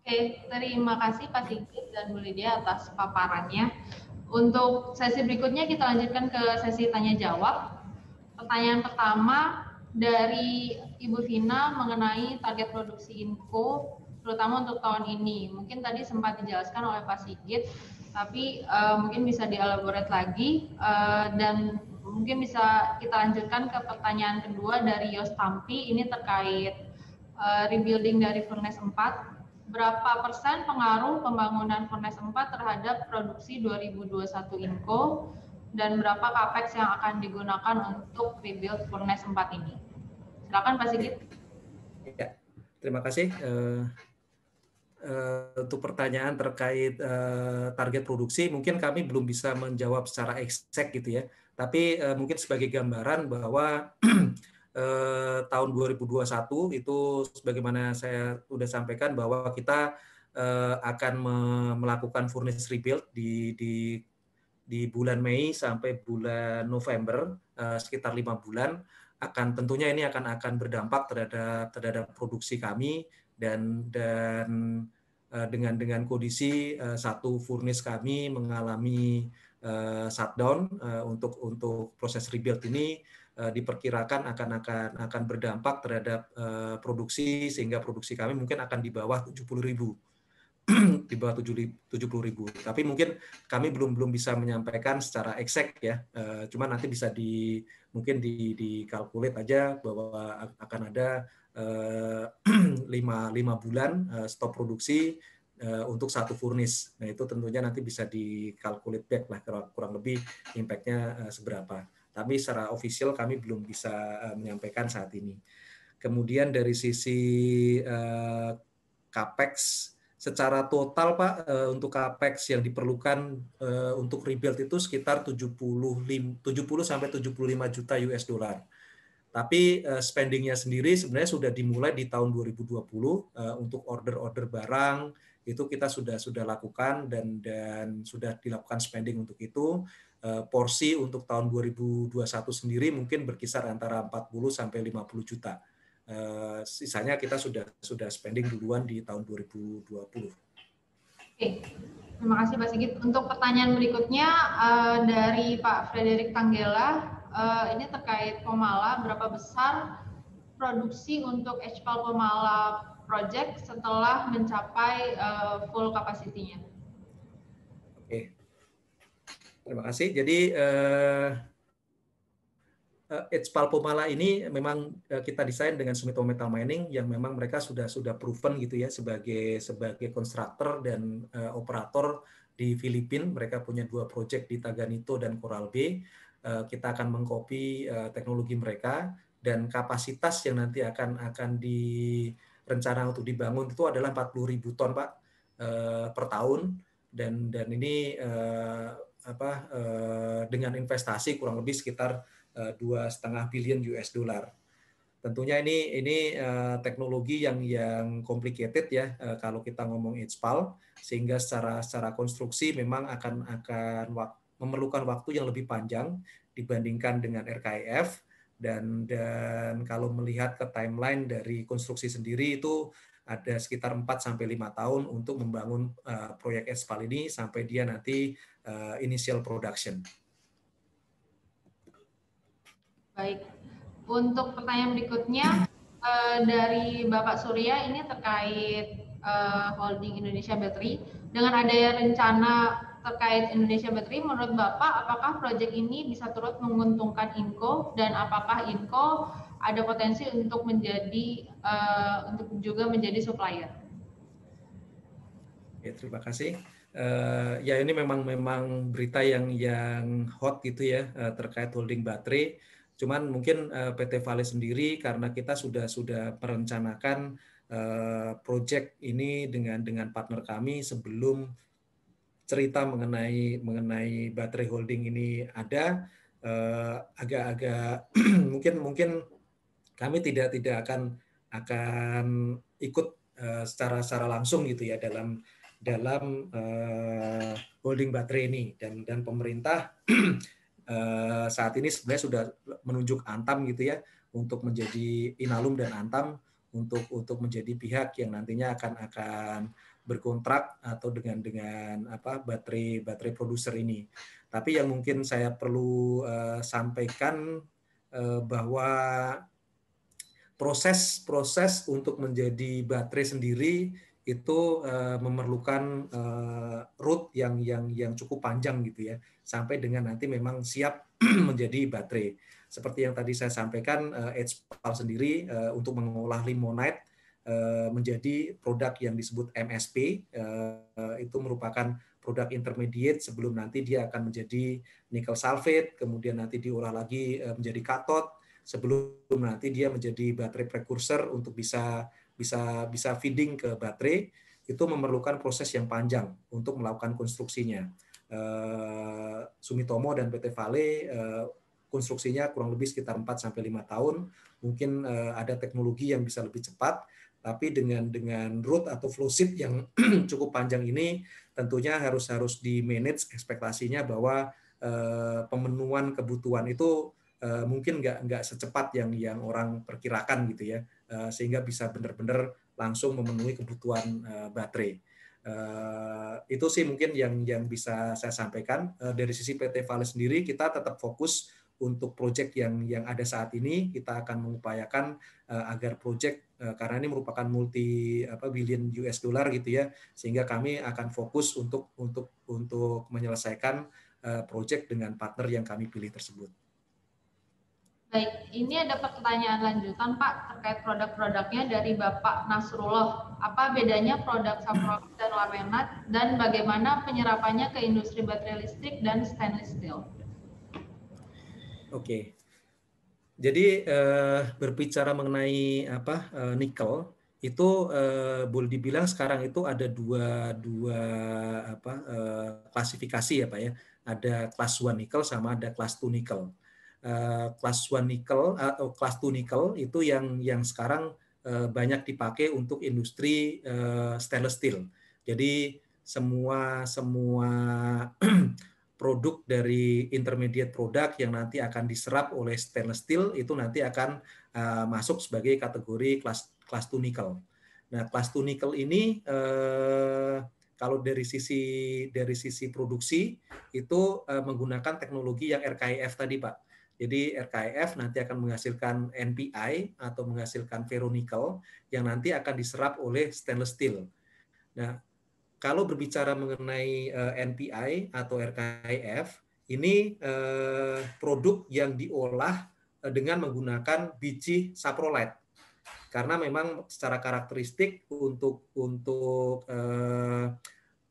Oke, terima kasih Pak Sigit dan Bu Lydia atas paparannya. Untuk sesi berikutnya kita lanjutkan ke sesi tanya jawab. Pertanyaan pertama dari Ibu Vina mengenai target produksi INKO terutama untuk tahun ini. Mungkin tadi sempat dijelaskan oleh Pak Sigit, tapi uh, mungkin bisa dielaborate lagi uh, dan mungkin bisa kita lanjutkan ke pertanyaan kedua dari Yos Tampi ini terkait uh, rebuilding dari Furnace 4 berapa persen pengaruh pembangunan Furnace 4 terhadap produksi 2021 Inco dan berapa capex yang akan digunakan untuk rebuild Furnace 4 ini? Silakan Pak Sigit. Ya, terima kasih. Uh Eh, untuk pertanyaan terkait eh, target produksi mungkin kami belum bisa menjawab secara eksak gitu ya. Tapi eh, mungkin sebagai gambaran bahwa <clears throat> tahun 2021 itu sebagaimana saya sudah sampaikan bahwa kita akan me melakukan furnace rebuild di di di bulan Mei sampai bulan November sekitar lima bulan akan tentunya ini akan akan berdampak terhadap terhadap produksi kami dan dan eh, dengan dengan kondisi eh, satu furnis kami mengalami eh, shutdown untuk untuk proses rebuild ini diperkirakan akan akan akan berdampak terhadap produksi sehingga produksi kami mungkin akan di bawah 70 ribu <clears throat> di bawah 70 ribu. Tapi mungkin kami belum belum bisa menyampaikan secara eksak ya. E, cuma nanti bisa di mungkin di dikalkulat aja bahwa akan ada Eh, <clears throat> lima, lima bulan eh, stop produksi eh, untuk satu furnis. Nah itu tentunya nanti bisa dikalkulit back lah kurang lebih impactnya seberapa. Tapi secara official kami belum bisa menyampaikan saat ini. Kemudian dari sisi capex secara total Pak untuk capex yang diperlukan untuk rebuild itu sekitar 75 70 sampai 75 juta US dollar tapi uh, spendingnya sendiri sebenarnya sudah dimulai di tahun 2020 uh, eh, untuk order-order barang itu kita sudah sudah lakukan dan dan sudah dilakukan spending untuk itu. Uh, porsi untuk tahun 2021 sendiri mungkin berkisar antara 40 sampai 50 juta. Uh, sisanya kita sudah sudah spending duluan di tahun 2020. Oke, terima kasih Pak Sigit. Untuk pertanyaan berikutnya uh, dari Pak Frederik Tanggela, uh, ini terkait Pomala, berapa besar produksi untuk HPAL Pomala project setelah mencapai uh, full kapasitinya. Oke. Terima kasih. Jadi uh, eh, HPAL Pomala ini memang kita desain dengan Sumitomo Metal Mining yang memang mereka sudah sudah proven gitu ya sebagai sebagai konstruktor dan uh, operator di Filipina. Mereka punya dua proyek di Taganito dan Coral Bay. Eh, kita akan mengcopy eh, teknologi mereka dan kapasitas yang nanti akan akan direncana untuk dibangun itu adalah ribu ton Pak eh, per tahun dan dan ini apa dengan investasi kurang lebih sekitar dua setengah billion US dollar. Tentunya ini ini teknologi yang yang complicated ya kalau kita ngomong HPAL sehingga secara secara konstruksi memang akan akan memerlukan waktu yang lebih panjang dibandingkan dengan RKIF e dan dan kalau melihat ke timeline dari konstruksi sendiri itu ada sekitar 4 sampai 5 tahun untuk membangun uh, proyek Espal ini sampai dia nanti uh, initial production. Baik. Untuk pertanyaan berikutnya uh, dari Bapak Surya ini terkait uh, Holding Indonesia Battery dengan adanya rencana terkait Indonesia Battery, menurut Bapak apakah proyek ini bisa turut menguntungkan INCO dan apakah INCO ada potensi untuk menjadi uh, untuk juga menjadi supplier? Ya, terima kasih. Uh, ya ini memang memang berita yang yang hot gitu ya uh, terkait holding baterai. Cuman mungkin uh, PT Vale sendiri karena kita sudah sudah merencanakan uh, project ini dengan dengan partner kami sebelum cerita mengenai mengenai baterai holding ini ada eh, agak-agak uh, <clears throat> mungkin mungkin kami tidak tidak akan akan ikut uh, secara secara langsung gitu ya dalam dalam uh, holding baterai ini dan dan pemerintah <clears throat> saat ini sebenarnya sudah menunjuk Antam gitu ya untuk menjadi Inalum dan Antam untuk untuk menjadi pihak yang nantinya akan akan berkontrak atau dengan dengan apa baterai baterai produser ini. Tapi yang mungkin saya perlu uh, sampaikan uh, bahwa proses-proses untuk menjadi baterai sendiri itu uh, memerlukan uh, route yang yang yang cukup panjang gitu ya sampai dengan nanti memang siap <clears throat> menjadi baterai. Seperti yang tadi saya sampaikan, Edge Pal sendiri uh, untuk mengolah limonite Eh, menjadi produk yang disebut MSP eh, itu merupakan produk intermediate sebelum nanti dia akan menjadi nikel sulfate kemudian nanti diolah lagi eh, menjadi katot sebelum nanti dia menjadi baterai prekursor untuk bisa bisa bisa feeding ke baterai itu memerlukan proses yang panjang untuk melakukan konstruksinya Sumitomo dan PT Vale konstruksinya kurang lebih sekitar 4 sampai 5 tahun mungkin ada teknologi yang bisa lebih cepat tapi dengan dengan root atau flow sheet yang <clears throat> cukup panjang ini tentunya harus harus di manage ekspektasinya bahwa eh, pemenuhan kebutuhan itu eh, mungkin nggak nggak secepat yang yang orang perkirakan gitu ya eh, sehingga bisa benar-benar langsung memenuhi kebutuhan eh, baterai eh, itu sih mungkin yang yang bisa saya sampaikan eh, dari sisi PT Vale sendiri kita tetap fokus untuk proyek yang yang ada saat ini kita akan mengupayakan uh, agar proyek uh, eh, karena ini merupakan multi apa billion US dollar gitu ya sehingga kami akan fokus untuk untuk untuk menyelesaikan uh, eh, proyek dengan partner yang kami pilih tersebut. Baik, ini ada pertanyaan lanjutan Pak terkait produk-produknya dari Bapak Nasrullah. Apa bedanya produk Saprox dan Lamenat dan bagaimana penyerapannya ke industri baterai listrik dan stainless steel? Oke. Jadi eh, berbicara mengenai apa eh, nikel itu eh, boleh dibilang sekarang itu ada dua dua apa eh, klasifikasi ya pak ya. Ada kelas 1 nikel sama ada kelas 2 nikel. Eh, kelas 1 nikel atau kelas 2 nikel itu yang yang sekarang eh, banyak dipakai untuk industri eh, stainless steel. Jadi semua semua <clears throat> eh, produk dari intermediate product yang nanti akan diserap oleh stainless steel itu nanti akan eh, masuk sebagai kategori kelas kelas 2 Nah, kelas 2 ini eh, kalau dari sisi dari sisi produksi itu eh, menggunakan teknologi yang RKIF e tadi, Pak. Jadi RKIF e nanti akan menghasilkan NPI atau menghasilkan ferronikel yang nanti akan diserap oleh stainless steel. Nah, kalau berbicara mengenai uh, eh, NPI atau RKIF, ini uh, produk yang diolah eh, dengan menggunakan biji saprolite. Karena memang secara karakteristik untuk untuk uh,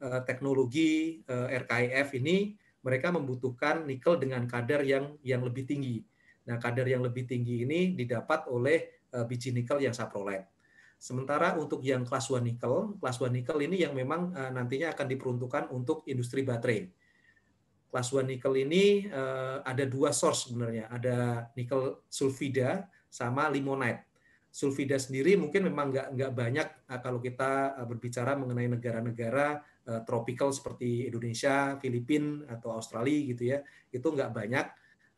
uh, teknologi uh, RKIF ini mereka membutuhkan nikel dengan kadar yang yang lebih tinggi. Nah, kadar yang lebih tinggi ini didapat oleh uh, biji nikel yang saprolite. Sementara untuk yang kelas 1 nikel, kelas 1 nikel ini yang memang eh, nantinya akan diperuntukkan untuk industri baterai. Kelas 1 nikel ini eh, ada dua source sebenarnya, ada nikel sulfida sama limonite. Sulfida sendiri mungkin memang nggak nggak banyak uh, kalau kita berbicara mengenai negara-negara uh, tropical seperti Indonesia, Filipina atau Australia gitu ya, itu nggak banyak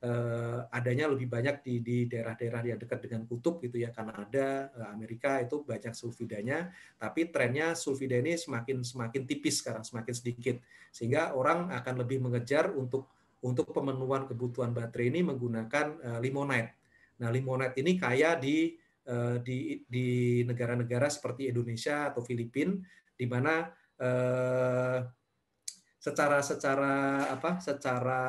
eh, adanya lebih banyak di, daerah-daerah yang dekat dengan kutub gitu ya Kanada eh, Amerika itu banyak sulfidanya tapi trennya sulfida ini semakin semakin tipis sekarang semakin sedikit sehingga orang akan lebih mengejar untuk untuk pemenuhan kebutuhan baterai ini menggunakan eh, limonite nah limonite ini kaya di eh, di di negara-negara seperti Indonesia atau Filipina di mana eh, secara secara apa secara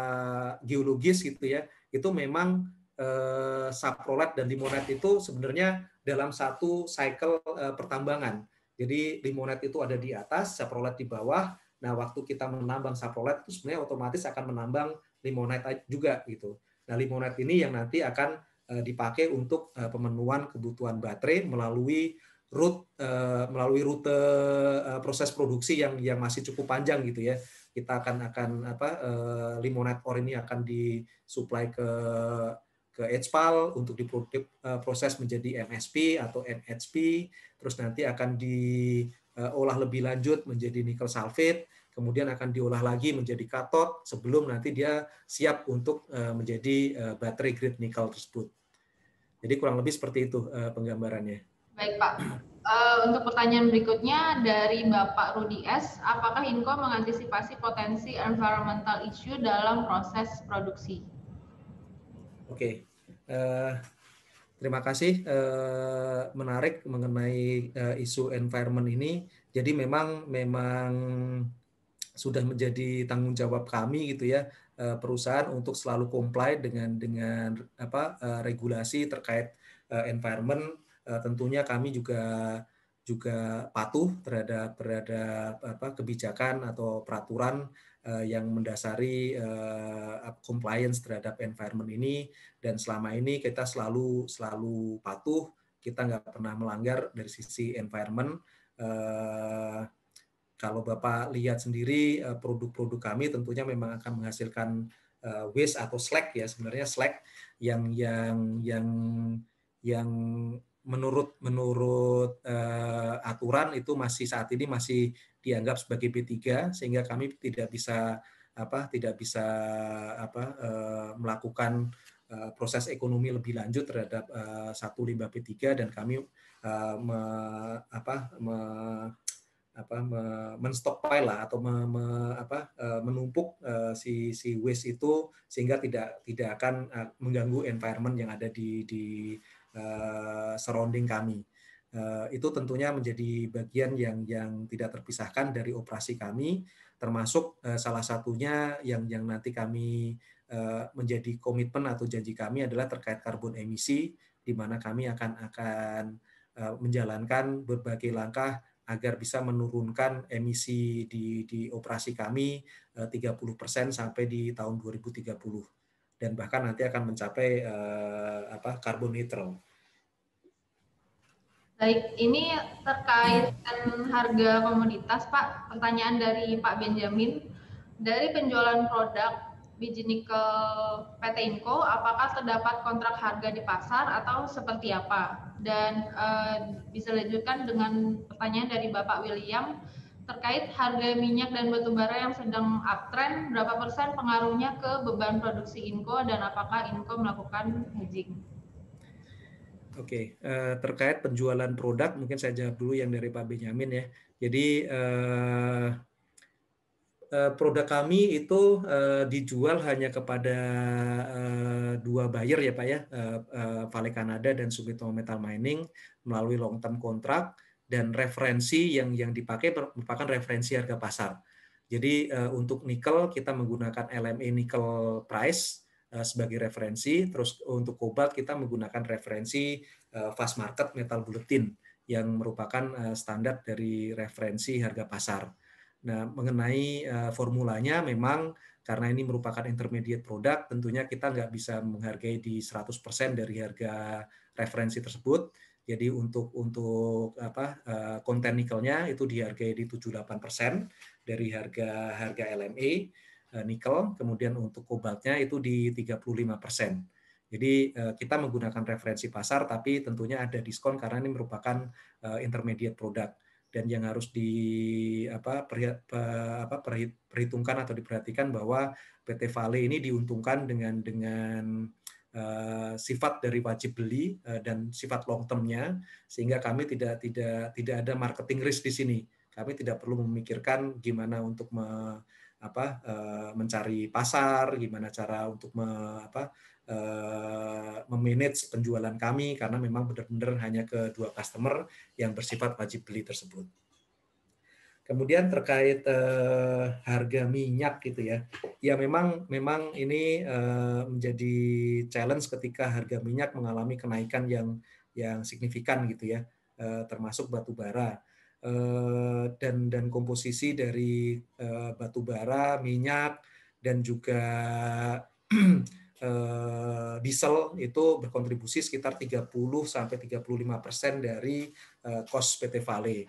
geologis gitu ya itu memang eh, saprolat dan limonat itu sebenarnya dalam satu cycle eh, pertambangan jadi limonat itu ada di atas saprolat di bawah nah waktu kita menambang saprolat itu sebenarnya otomatis akan menambang limonat juga gitu nah limonat ini yang nanti akan eh, dipakai untuk eh, pemenuhan kebutuhan baterai melalui route uh, melalui rute uh, proses produksi yang yang masih cukup panjang gitu ya kita akan akan apa uh, limonade ore ini akan disuplai ke ke HPAL untuk diproses eh, menjadi MSP atau NHP, terus nanti akan diolah eh, lebih lanjut menjadi nikel sulfate, kemudian akan diolah lagi menjadi katot sebelum nanti dia siap untuk menjadi baterai grade nikel tersebut. Jadi kurang lebih seperti itu penggambarannya. Baik Pak. Uh, untuk pertanyaan berikutnya dari Bapak Rudi S, apakah Inko mengantisipasi potensi environmental issue dalam proses produksi? Oke, okay. uh, eh, terima kasih. Uh, menarik mengenai uh, isu environment ini. Jadi memang memang sudah menjadi tanggung jawab kami gitu ya uh, perusahaan untuk selalu comply dengan dengan apa uh, regulasi terkait environment Eh, tentunya kami juga juga patuh terhadap terhadap apa kebijakan atau peraturan eh, yang mendasari uh, compliance terhadap environment ini dan selama ini kita selalu selalu patuh kita nggak pernah melanggar dari sisi environment kalau bapak lihat sendiri produk-produk kami tentunya memang akan menghasilkan waste atau slack ya sebenarnya slack yang yang yang yang menurut menurut uh, aturan itu masih saat ini masih dianggap sebagai P3 sehingga kami tidak bisa apa tidak bisa apa uh, melakukan uh, proses ekonomi lebih lanjut terhadap satu limbah P3 dan kami me, apa me, apa me, menstockpile lah atau me, me, apa menumpuk si si waste itu sehingga tidak tidak akan mengganggu environment yang ada di di uh, surrounding kami. Uh, itu tentunya menjadi bagian yang yang tidak terpisahkan dari operasi kami, termasuk uh, salah satunya yang yang nanti kami uh, menjadi komitmen atau janji kami adalah terkait karbon emisi, di mana kami akan akan uh, menjalankan berbagai langkah agar bisa menurunkan emisi di, di operasi kami uh, 30% sampai di tahun 2030 dan bahkan nanti akan mencapai uh, apa karbon neutral. Baik, ini terkait dengan harga komoditas, Pak. Pertanyaan dari Pak Benjamin, dari penjualan produk biji nikel PT Inco, apakah terdapat kontrak harga di pasar atau seperti apa? Dan uh, bisa lanjutkan dengan pertanyaan dari Bapak William, terkait harga minyak dan batu bara yang sedang uptrend, berapa persen pengaruhnya ke beban produksi Inco dan apakah Inco melakukan hedging? Oke, okay. Eh, terkait penjualan produk, mungkin saya jawab dulu yang dari Pak Benyamin ya. Jadi eh, eh, produk kami itu dijual hanya kepada dua buyer ya Pak ya, Vale Kanada dan Sumitomo Metal Mining melalui long term kontrak dan referensi yang yang dipakai merupakan referensi harga pasar. Jadi eh, untuk nikel kita menggunakan LME nickel price eh, sebagai referensi, terus eh, untuk kobalt kita menggunakan referensi fast market metal bulletin yang merupakan standar dari referensi harga pasar. Nah, mengenai formulanya memang karena ini merupakan intermediate product, tentunya kita nggak bisa menghargai di 100% dari harga referensi tersebut jadi untuk untuk apa eh, konten nikelnya itu dihargai di 78% dari harga harga LME eh, nikel, kemudian untuk kobaltnya itu di 35%. Jadi eh, kita menggunakan referensi pasar tapi tentunya ada diskon karena ini merupakan intermediate product dan yang harus di apa, per, apa perhitungkan atau diperhatikan bahwa PT Vale ini diuntungkan dengan dengan Eh, sifat dari wajib beli eh, dan sifat long termnya sehingga kami tidak tidak tidak ada marketing risk di sini kami tidak perlu memikirkan gimana untuk me, apa, eh, mencari pasar gimana cara untuk me, apa, memanage penjualan kami karena memang benar-benar hanya ke dua customer yang bersifat wajib beli tersebut. Kemudian terkait uh, harga minyak gitu ya, ya memang memang ini uh, menjadi challenge ketika harga minyak mengalami kenaikan yang yang signifikan gitu ya, uh, termasuk batu bara uh, dan dan komposisi dari uh, batu bara, minyak dan juga <clears throat> diesel itu berkontribusi sekitar 30 sampai 35 persen dari kos PT Vale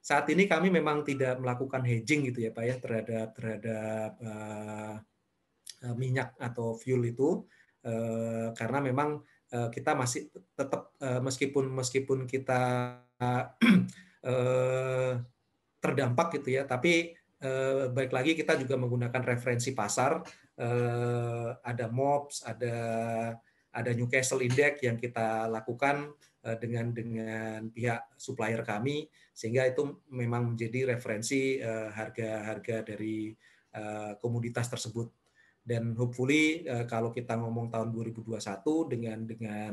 saat ini kami memang tidak melakukan hedging gitu ya Pak ya terhadap terhadap uh, minyak atau fuel itu uh, karena memang uh, kita masih tetap uh, meskipun meskipun kita uh, <clears throat> terdampak gitu ya tapi uh, baik lagi kita juga menggunakan referensi pasar uh, ada MOPS ada ada Newcastle Index yang kita lakukan Eh, dengan dengan pihak supplier kami sehingga itu memang menjadi referensi eh, harga-harga dari eh, komoditas tersebut dan hopefully kalau kita ngomong tahun 2021 dengan dengan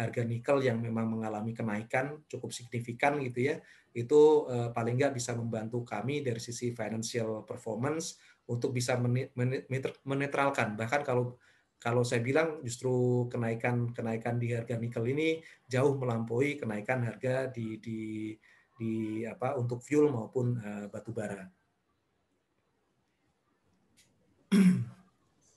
harga nikel yang memang mengalami kenaikan cukup signifikan gitu ya itu paling nggak bisa membantu kami dari sisi financial performance untuk bisa menetralkan bahkan kalau kalau saya bilang justru kenaikan kenaikan di harga nikel ini jauh melampaui kenaikan harga di di di apa untuk fuel maupun uh, batu bara.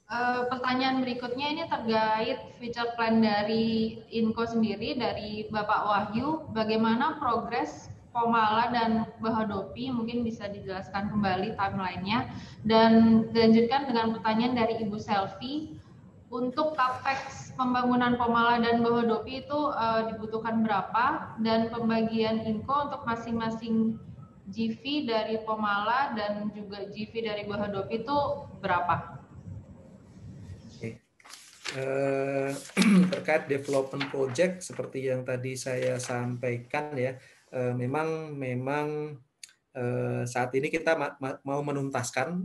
Uh, <clears throat> pertanyaan berikutnya ini terkait future plan dari INCO sendiri dari Bapak Wahyu, bagaimana progres Pomala dan Bahodopi mungkin bisa dijelaskan kembali timelinenya dan dilanjutkan dengan pertanyaan dari Ibu Selfie untuk capex pembangunan Pomala dan Bohodopi itu uh, dibutuhkan berapa dan pembagian inko untuk masing-masing GV dari Pomala dan juga GV dari Bohodopi itu berapa? Eh, <clears throat> terkait development project seperti yang tadi saya sampaikan ya, eh, memang memang saat ini kita mau menuntaskan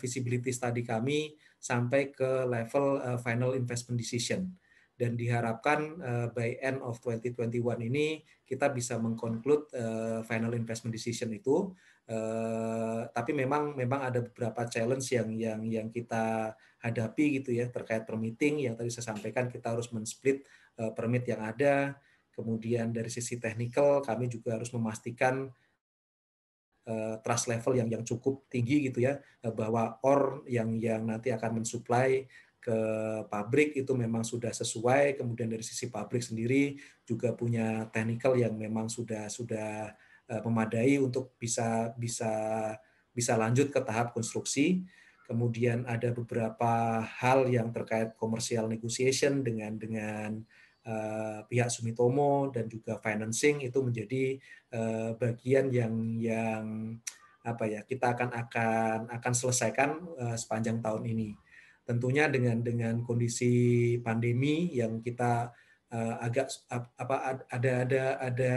visibility tadi kami sampai ke level uh, final investment decision. Dan diharapkan uh, by end of 2021 ini kita bisa mengkonklud uh, eh, final investment decision itu. Uh, tapi memang memang ada beberapa challenge yang yang yang kita hadapi gitu ya terkait permitting yang tadi saya sampaikan kita harus men-split uh, permit yang ada. Kemudian dari sisi teknikal kami juga harus memastikan Eh, trust level yang yang cukup tinggi gitu ya eh, bahwa ore yang yang nanti akan mensuplai ke pabrik itu memang sudah sesuai kemudian dari sisi pabrik sendiri juga punya technical yang memang sudah sudah eh, memadai untuk bisa bisa bisa lanjut ke tahap konstruksi kemudian ada beberapa hal yang terkait komersial negotiation dengan dengan Eh, pihak Sumitomo dan juga financing itu menjadi eh, bagian yang yang apa ya kita akan akan akan selesaikan eh, sepanjang tahun ini. Tentunya dengan dengan kondisi pandemi yang kita agak apa ada ada ada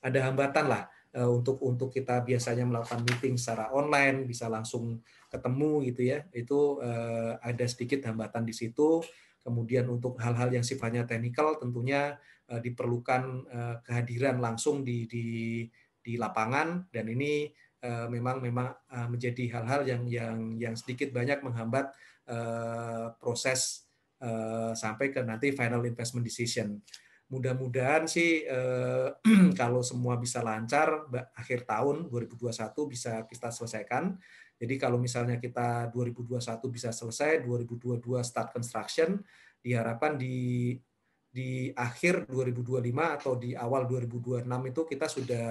ada hambatan lah untuk untuk kita biasanya melakukan meeting secara online bisa langsung ketemu gitu ya. Itu ada sedikit hambatan di situ Kemudian untuk hal-hal yang sifatnya teknikal tentunya eh, diperlukan eh, kehadiran langsung di, di di lapangan dan ini eh, memang memang menjadi hal-hal yang yang yang sedikit banyak menghambat proses sampai ke nanti final investment decision. Mudah-mudahan sih <clears throat> kalau semua bisa lancar akhir tahun 2021 bisa kita selesaikan jadi kalau misalnya kita 2021 bisa selesai, 2022 start construction, diharapkan di di akhir 2025 atau di awal 2026 itu kita sudah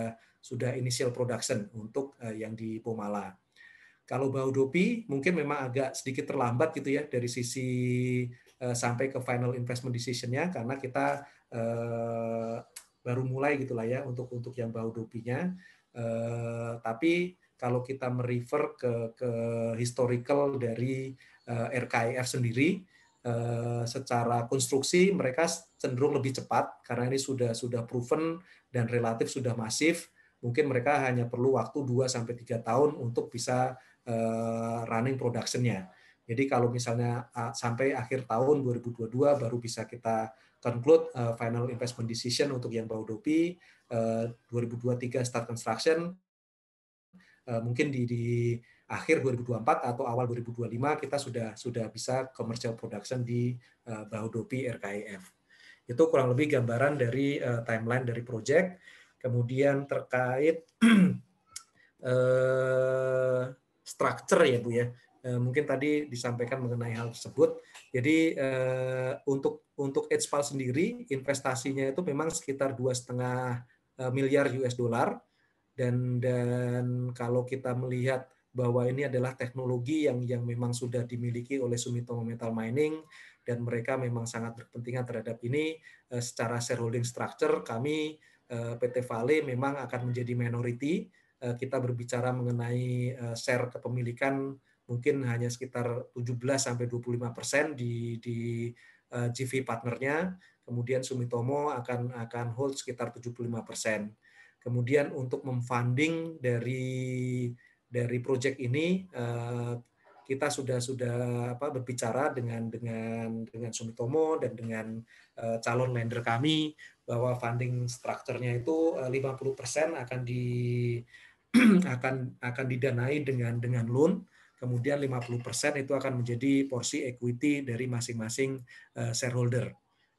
sudah initial production untuk eh, yang di Pomala. Kalau Baudopi mungkin memang agak sedikit terlambat gitu ya dari sisi eh, sampai ke final investment decision-nya karena kita eh, baru mulai gitulah ya untuk untuk yang Baudopinya. tapi kalau kita merefer ke, ke historical dari uh, eh, RKIF sendiri uh, secara konstruksi mereka cenderung lebih cepat karena ini sudah sudah proven dan relatif sudah masif mungkin mereka hanya perlu waktu 2 sampai tiga tahun untuk bisa uh, running productionnya. Jadi kalau misalnya uh, sampai akhir tahun 2022 baru bisa kita conclude uh, final investment decision untuk yang Baudopi, uh, 2023 start construction, Eh, mungkin di, di akhir 2024 atau awal 2025 kita sudah sudah bisa commercial production di uh, eh, Baudopi RKIF. E itu kurang lebih gambaran dari uh, timeline dari project. Kemudian terkait uh, <clears throat> structure ya Bu ya. Uh, mungkin tadi disampaikan mengenai hal tersebut. Jadi uh, untuk untuk Edgepal sendiri investasinya itu memang sekitar dua setengah miliar US dollar dan dan kalau kita melihat bahwa ini adalah teknologi yang yang memang sudah dimiliki oleh Sumitomo Metal Mining dan mereka memang sangat berkepentingan terhadap ini eh, secara shareholding structure kami eh, PT Vale memang akan menjadi minority eh, kita berbicara mengenai share kepemilikan mungkin hanya sekitar 17 sampai 25 persen di di GV partnernya kemudian Sumitomo akan akan hold sekitar 75 persen Kemudian untuk memfunding dari dari proyek ini eh, kita sudah sudah apa berbicara dengan dengan dengan Sumitomo dan dengan eh, calon lender kami bahwa funding strukturnya itu 50% eh, akan di <clears throat> akan akan didanai dengan dengan loan kemudian 50% itu akan menjadi porsi equity dari masing-masing shareholder.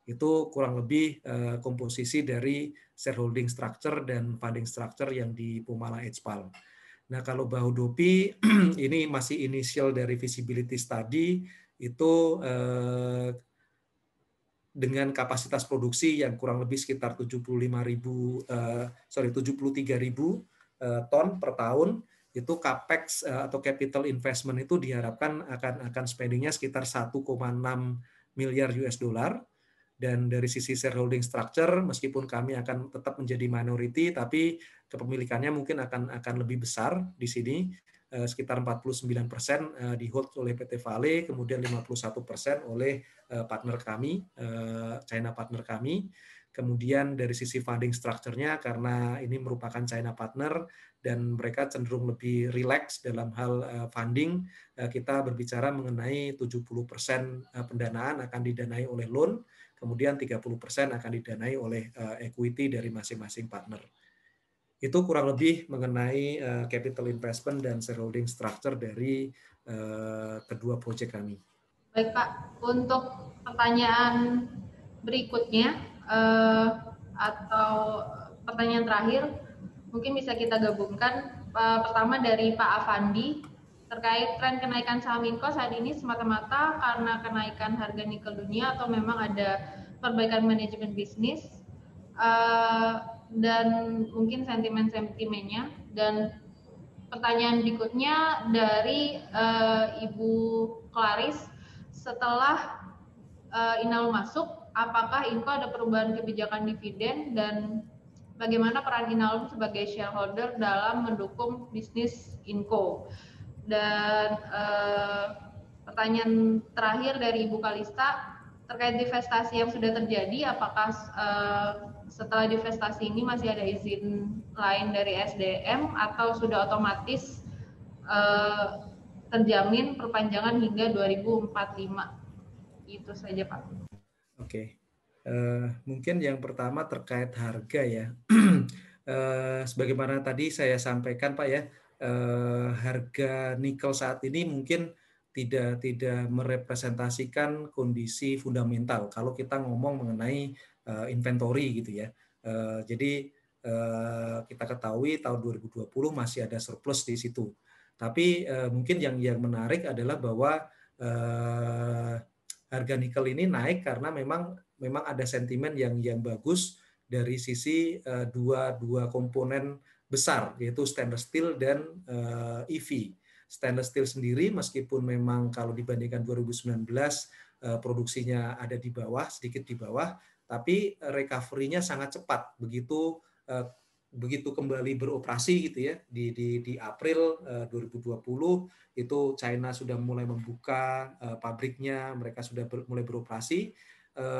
Itu kurang lebih komposisi dari shareholding structure dan funding structure yang di Pumala Edge Palm. Nah, kalau dopi <clears throat> ini masih inisial dari visibility study itu eh, dengan kapasitas produksi yang kurang lebih sekitar 75.000 eh, sorry 73.000 eh, ton per tahun itu capex eh, atau capital investment itu diharapkan akan akan spendingnya sekitar 1,6 miliar US dollar dan dari sisi shareholding structure meskipun kami akan tetap menjadi minority tapi kepemilikannya mungkin akan akan lebih besar di sini eh, sekitar 49 persen eh, di hold oleh PT Vale, kemudian 51 persen oleh eh, partner kami, China partner kami. Kemudian dari sisi funding structure-nya, karena ini merupakan China partner dan mereka cenderung lebih rileks dalam hal funding, kita berbicara mengenai 70 persen pendanaan akan didanai oleh loan, kemudian 30% akan didanai oleh eh, equity dari masing-masing partner. Itu kurang lebih mengenai eh, capital investment dan shareholding structure dari eh, kedua proyek kami. Baik Pak, untuk pertanyaan berikutnya atau pertanyaan terakhir, mungkin bisa kita gabungkan. Pertama dari Pak Avandi. Terkait tren kenaikan saham Inco saat ini semata-mata karena kenaikan harga nikel dunia atau memang ada perbaikan manajemen bisnis uh, dan mungkin sentimen-sentimennya dan pertanyaan berikutnya dari uh, Ibu Claris setelah uh, Inal masuk apakah Inco ada perubahan kebijakan dividen dan bagaimana peran Inalum sebagai shareholder dalam mendukung bisnis Inco. Dan eh, pertanyaan terakhir dari Ibu Kalista terkait divestasi yang sudah terjadi, apakah eh, setelah divestasi ini masih ada izin lain dari SDM atau sudah otomatis eh, terjamin perpanjangan hingga 2045? Itu saja Pak. Oke. Okay. Uh, eh, mungkin yang pertama terkait harga ya. uh, <clears throat> sebagaimana tadi saya sampaikan Pak ya, eh, harga nikel saat ini mungkin tidak tidak merepresentasikan kondisi fundamental kalau kita ngomong mengenai eh, inventory gitu ya. Eh, jadi eh, kita ketahui tahun 2020 masih ada surplus di situ. Tapi eh, mungkin yang yang menarik adalah bahwa eh, harga nikel ini naik karena memang memang ada sentimen yang yang bagus dari sisi eh, dua dua komponen besar yaitu stainless steel dan EV. Eh, e stainless steel sendiri meskipun memang kalau dibandingkan 2019 eh, produksinya ada di bawah, sedikit di bawah, tapi recovery-nya sangat cepat. Begitu eh, begitu kembali beroperasi gitu ya di di di April 2020 itu China sudah mulai membuka pabriknya, mereka sudah ber, mulai beroperasi,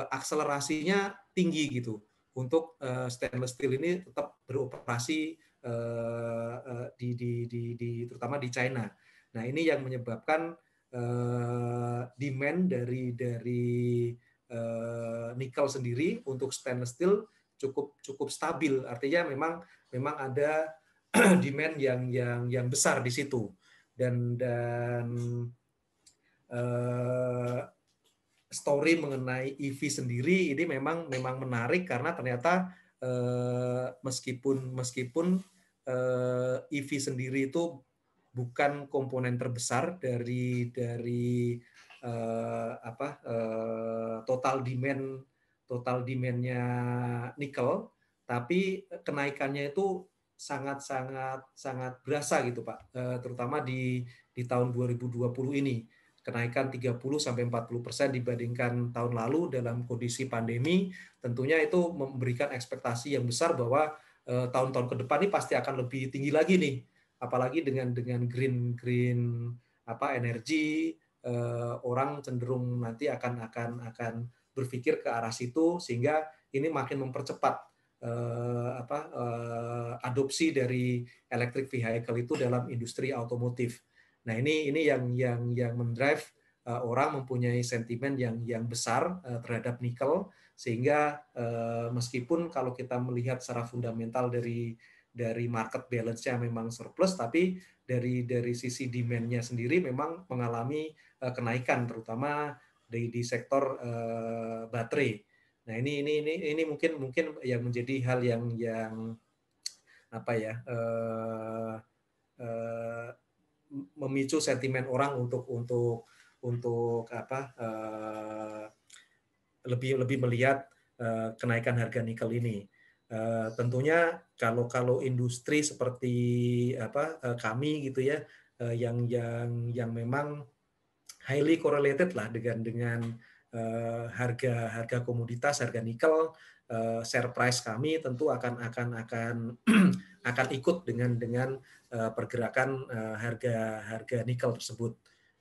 akselerasinya tinggi gitu untuk stainless steel ini tetap beroperasi Eh, eh, di, di, di, di terutama di China. Nah ini yang menyebabkan eh, demand dari dari nikel sendiri untuk stainless steel cukup cukup stabil. Artinya memang memang ada <clears throat> demand yang yang yang besar di situ dan dan story mengenai EV sendiri ini memang memang menarik karena ternyata meskipun meskipun EV eh, e sendiri itu bukan komponen terbesar dari dari uh, apa uh, total demand total demandnya nikel, tapi kenaikannya itu sangat sangat sangat berasa gitu pak, uh, terutama di di tahun 2020 ini kenaikan 30 sampai 40 persen dibandingkan tahun lalu dalam kondisi pandemi, tentunya itu memberikan ekspektasi yang besar bahwa Eh, tahun-tahun ke depan ini pasti akan lebih tinggi lagi nih apalagi dengan dengan green green apa energi eh, orang cenderung nanti akan akan akan berpikir ke arah situ sehingga ini makin mempercepat eh, apa eh, adopsi dari electric vehicle itu dalam industri otomotif. Nah ini ini yang yang yang mendrive eh, orang mempunyai sentimen yang yang besar eh, terhadap nikel sehingga eh, meskipun kalau kita melihat secara fundamental dari dari market balance-nya memang surplus tapi dari dari sisi demand-nya sendiri memang mengalami eh, kenaikan terutama di, di sektor eh, baterai. Nah ini ini ini ini mungkin mungkin yang menjadi hal yang yang apa ya eh, eh memicu sentimen orang untuk untuk untuk apa eh, lebih lebih melihat uh, kenaikan harga nikel ini. Uh, tentunya kalau kalau industri seperti apa uh, kami gitu ya uh, yang yang yang memang highly correlated lah dengan dengan uh, harga harga komoditas harga nikel uh, share price kami tentu akan akan akan <clears throat> akan ikut dengan dengan uh, pergerakan uh, harga harga nikel tersebut.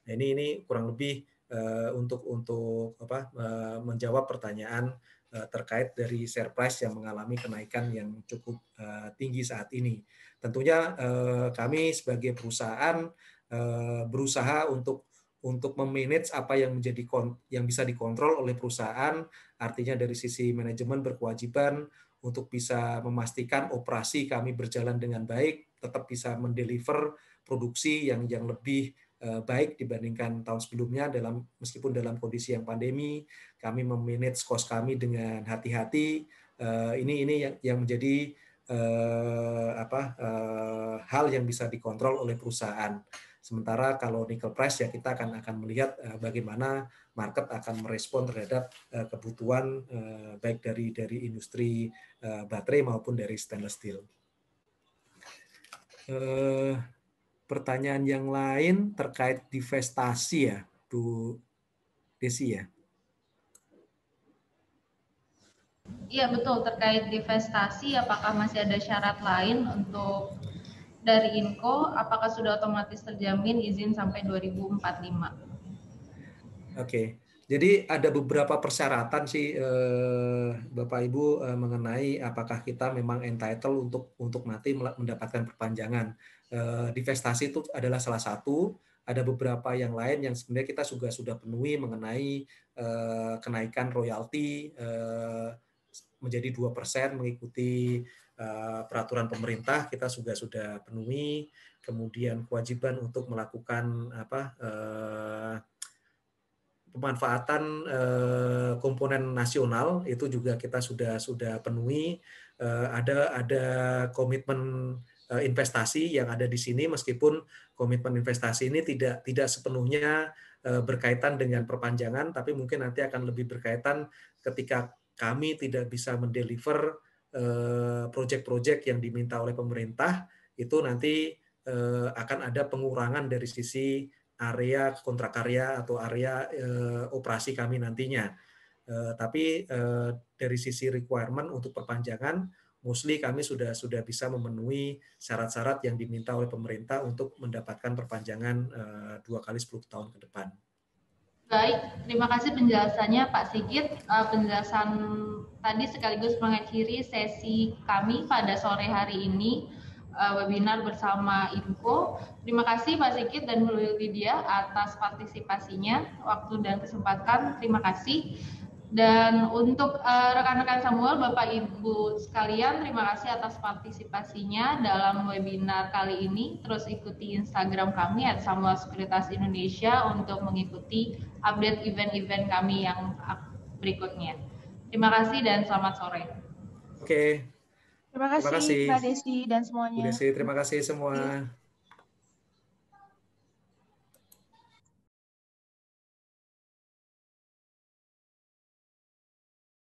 Nah, ini ini kurang lebih Eh, untuk untuk apa eh, menjawab pertanyaan eh, terkait dari share price yang mengalami kenaikan yang cukup tinggi saat ini. Tentunya kami sebagai perusahaan berusaha untuk untuk memanage apa yang menjadi yang bisa dikontrol oleh perusahaan, artinya dari sisi manajemen berkewajiban untuk bisa memastikan operasi kami berjalan dengan baik, tetap bisa mendeliver produksi yang yang lebih Eh, baik dibandingkan tahun sebelumnya dalam meskipun dalam kondisi yang pandemi kami memanage cost kami dengan hati-hati eh, ini ini yang yang menjadi eh, apa hal yang bisa dikontrol oleh perusahaan sementara kalau nickel price ya kita akan akan melihat bagaimana market akan merespon terhadap kebutuhan baik dari dari industri baterai maupun dari stainless steel pertanyaan yang lain terkait divestasi ya, Bu Desi ya? Iya betul terkait divestasi apakah masih ada syarat lain untuk dari INCO apakah sudah otomatis terjamin izin sampai 2045? Oke. Jadi ada beberapa persyaratan sih eh, Bapak Ibu eh, mengenai apakah kita memang entitled untuk untuk nanti mendapatkan perpanjangan investasi eh, divestasi itu adalah salah satu ada beberapa yang lain yang sebenarnya kita juga sudah penuhi mengenai eh, kenaikan royalti eh, menjadi dua persen mengikuti peraturan pemerintah kita juga sudah penuhi kemudian kewajiban untuk melakukan apa pemanfaatan komponen nasional itu juga kita sudah sudah penuhi ada ada komitmen Eh, investasi yang ada di sini meskipun komitmen investasi ini tidak tidak sepenuhnya eh, berkaitan dengan perpanjangan tapi mungkin nanti akan lebih berkaitan ketika kami tidak bisa mendeliver eh, proyek-proyek yang diminta oleh pemerintah itu nanti akan ada pengurangan dari sisi area kontrak karya atau area operasi kami nantinya tapi dari sisi requirement untuk perpanjangan mostly kami sudah sudah bisa memenuhi syarat-syarat yang diminta oleh pemerintah untuk mendapatkan perpanjangan eh, dua kali 10 tahun ke depan. Baik, terima kasih penjelasannya Pak Sigit. Eh, penjelasan tadi sekaligus mengakhiri sesi kami pada sore hari ini eh, webinar bersama Info. Terima kasih Pak Sigit dan Bu Lydia atas partisipasinya, waktu dan kesempatan. Terima kasih. Dan untuk eh, rekan-rekan uh, Samuel, Bapak Ibu sekalian, terima kasih atas partisipasinya dalam webinar kali ini. Terus ikuti Instagram kami at Samuel Sekuritas Indonesia untuk mengikuti update event-event kami yang berikutnya. Terima kasih dan selamat sore. Oke. Okay. Terima kasih, terima kasih. Mbak Desi dan semuanya. Desi, terima kasih semua. Iya.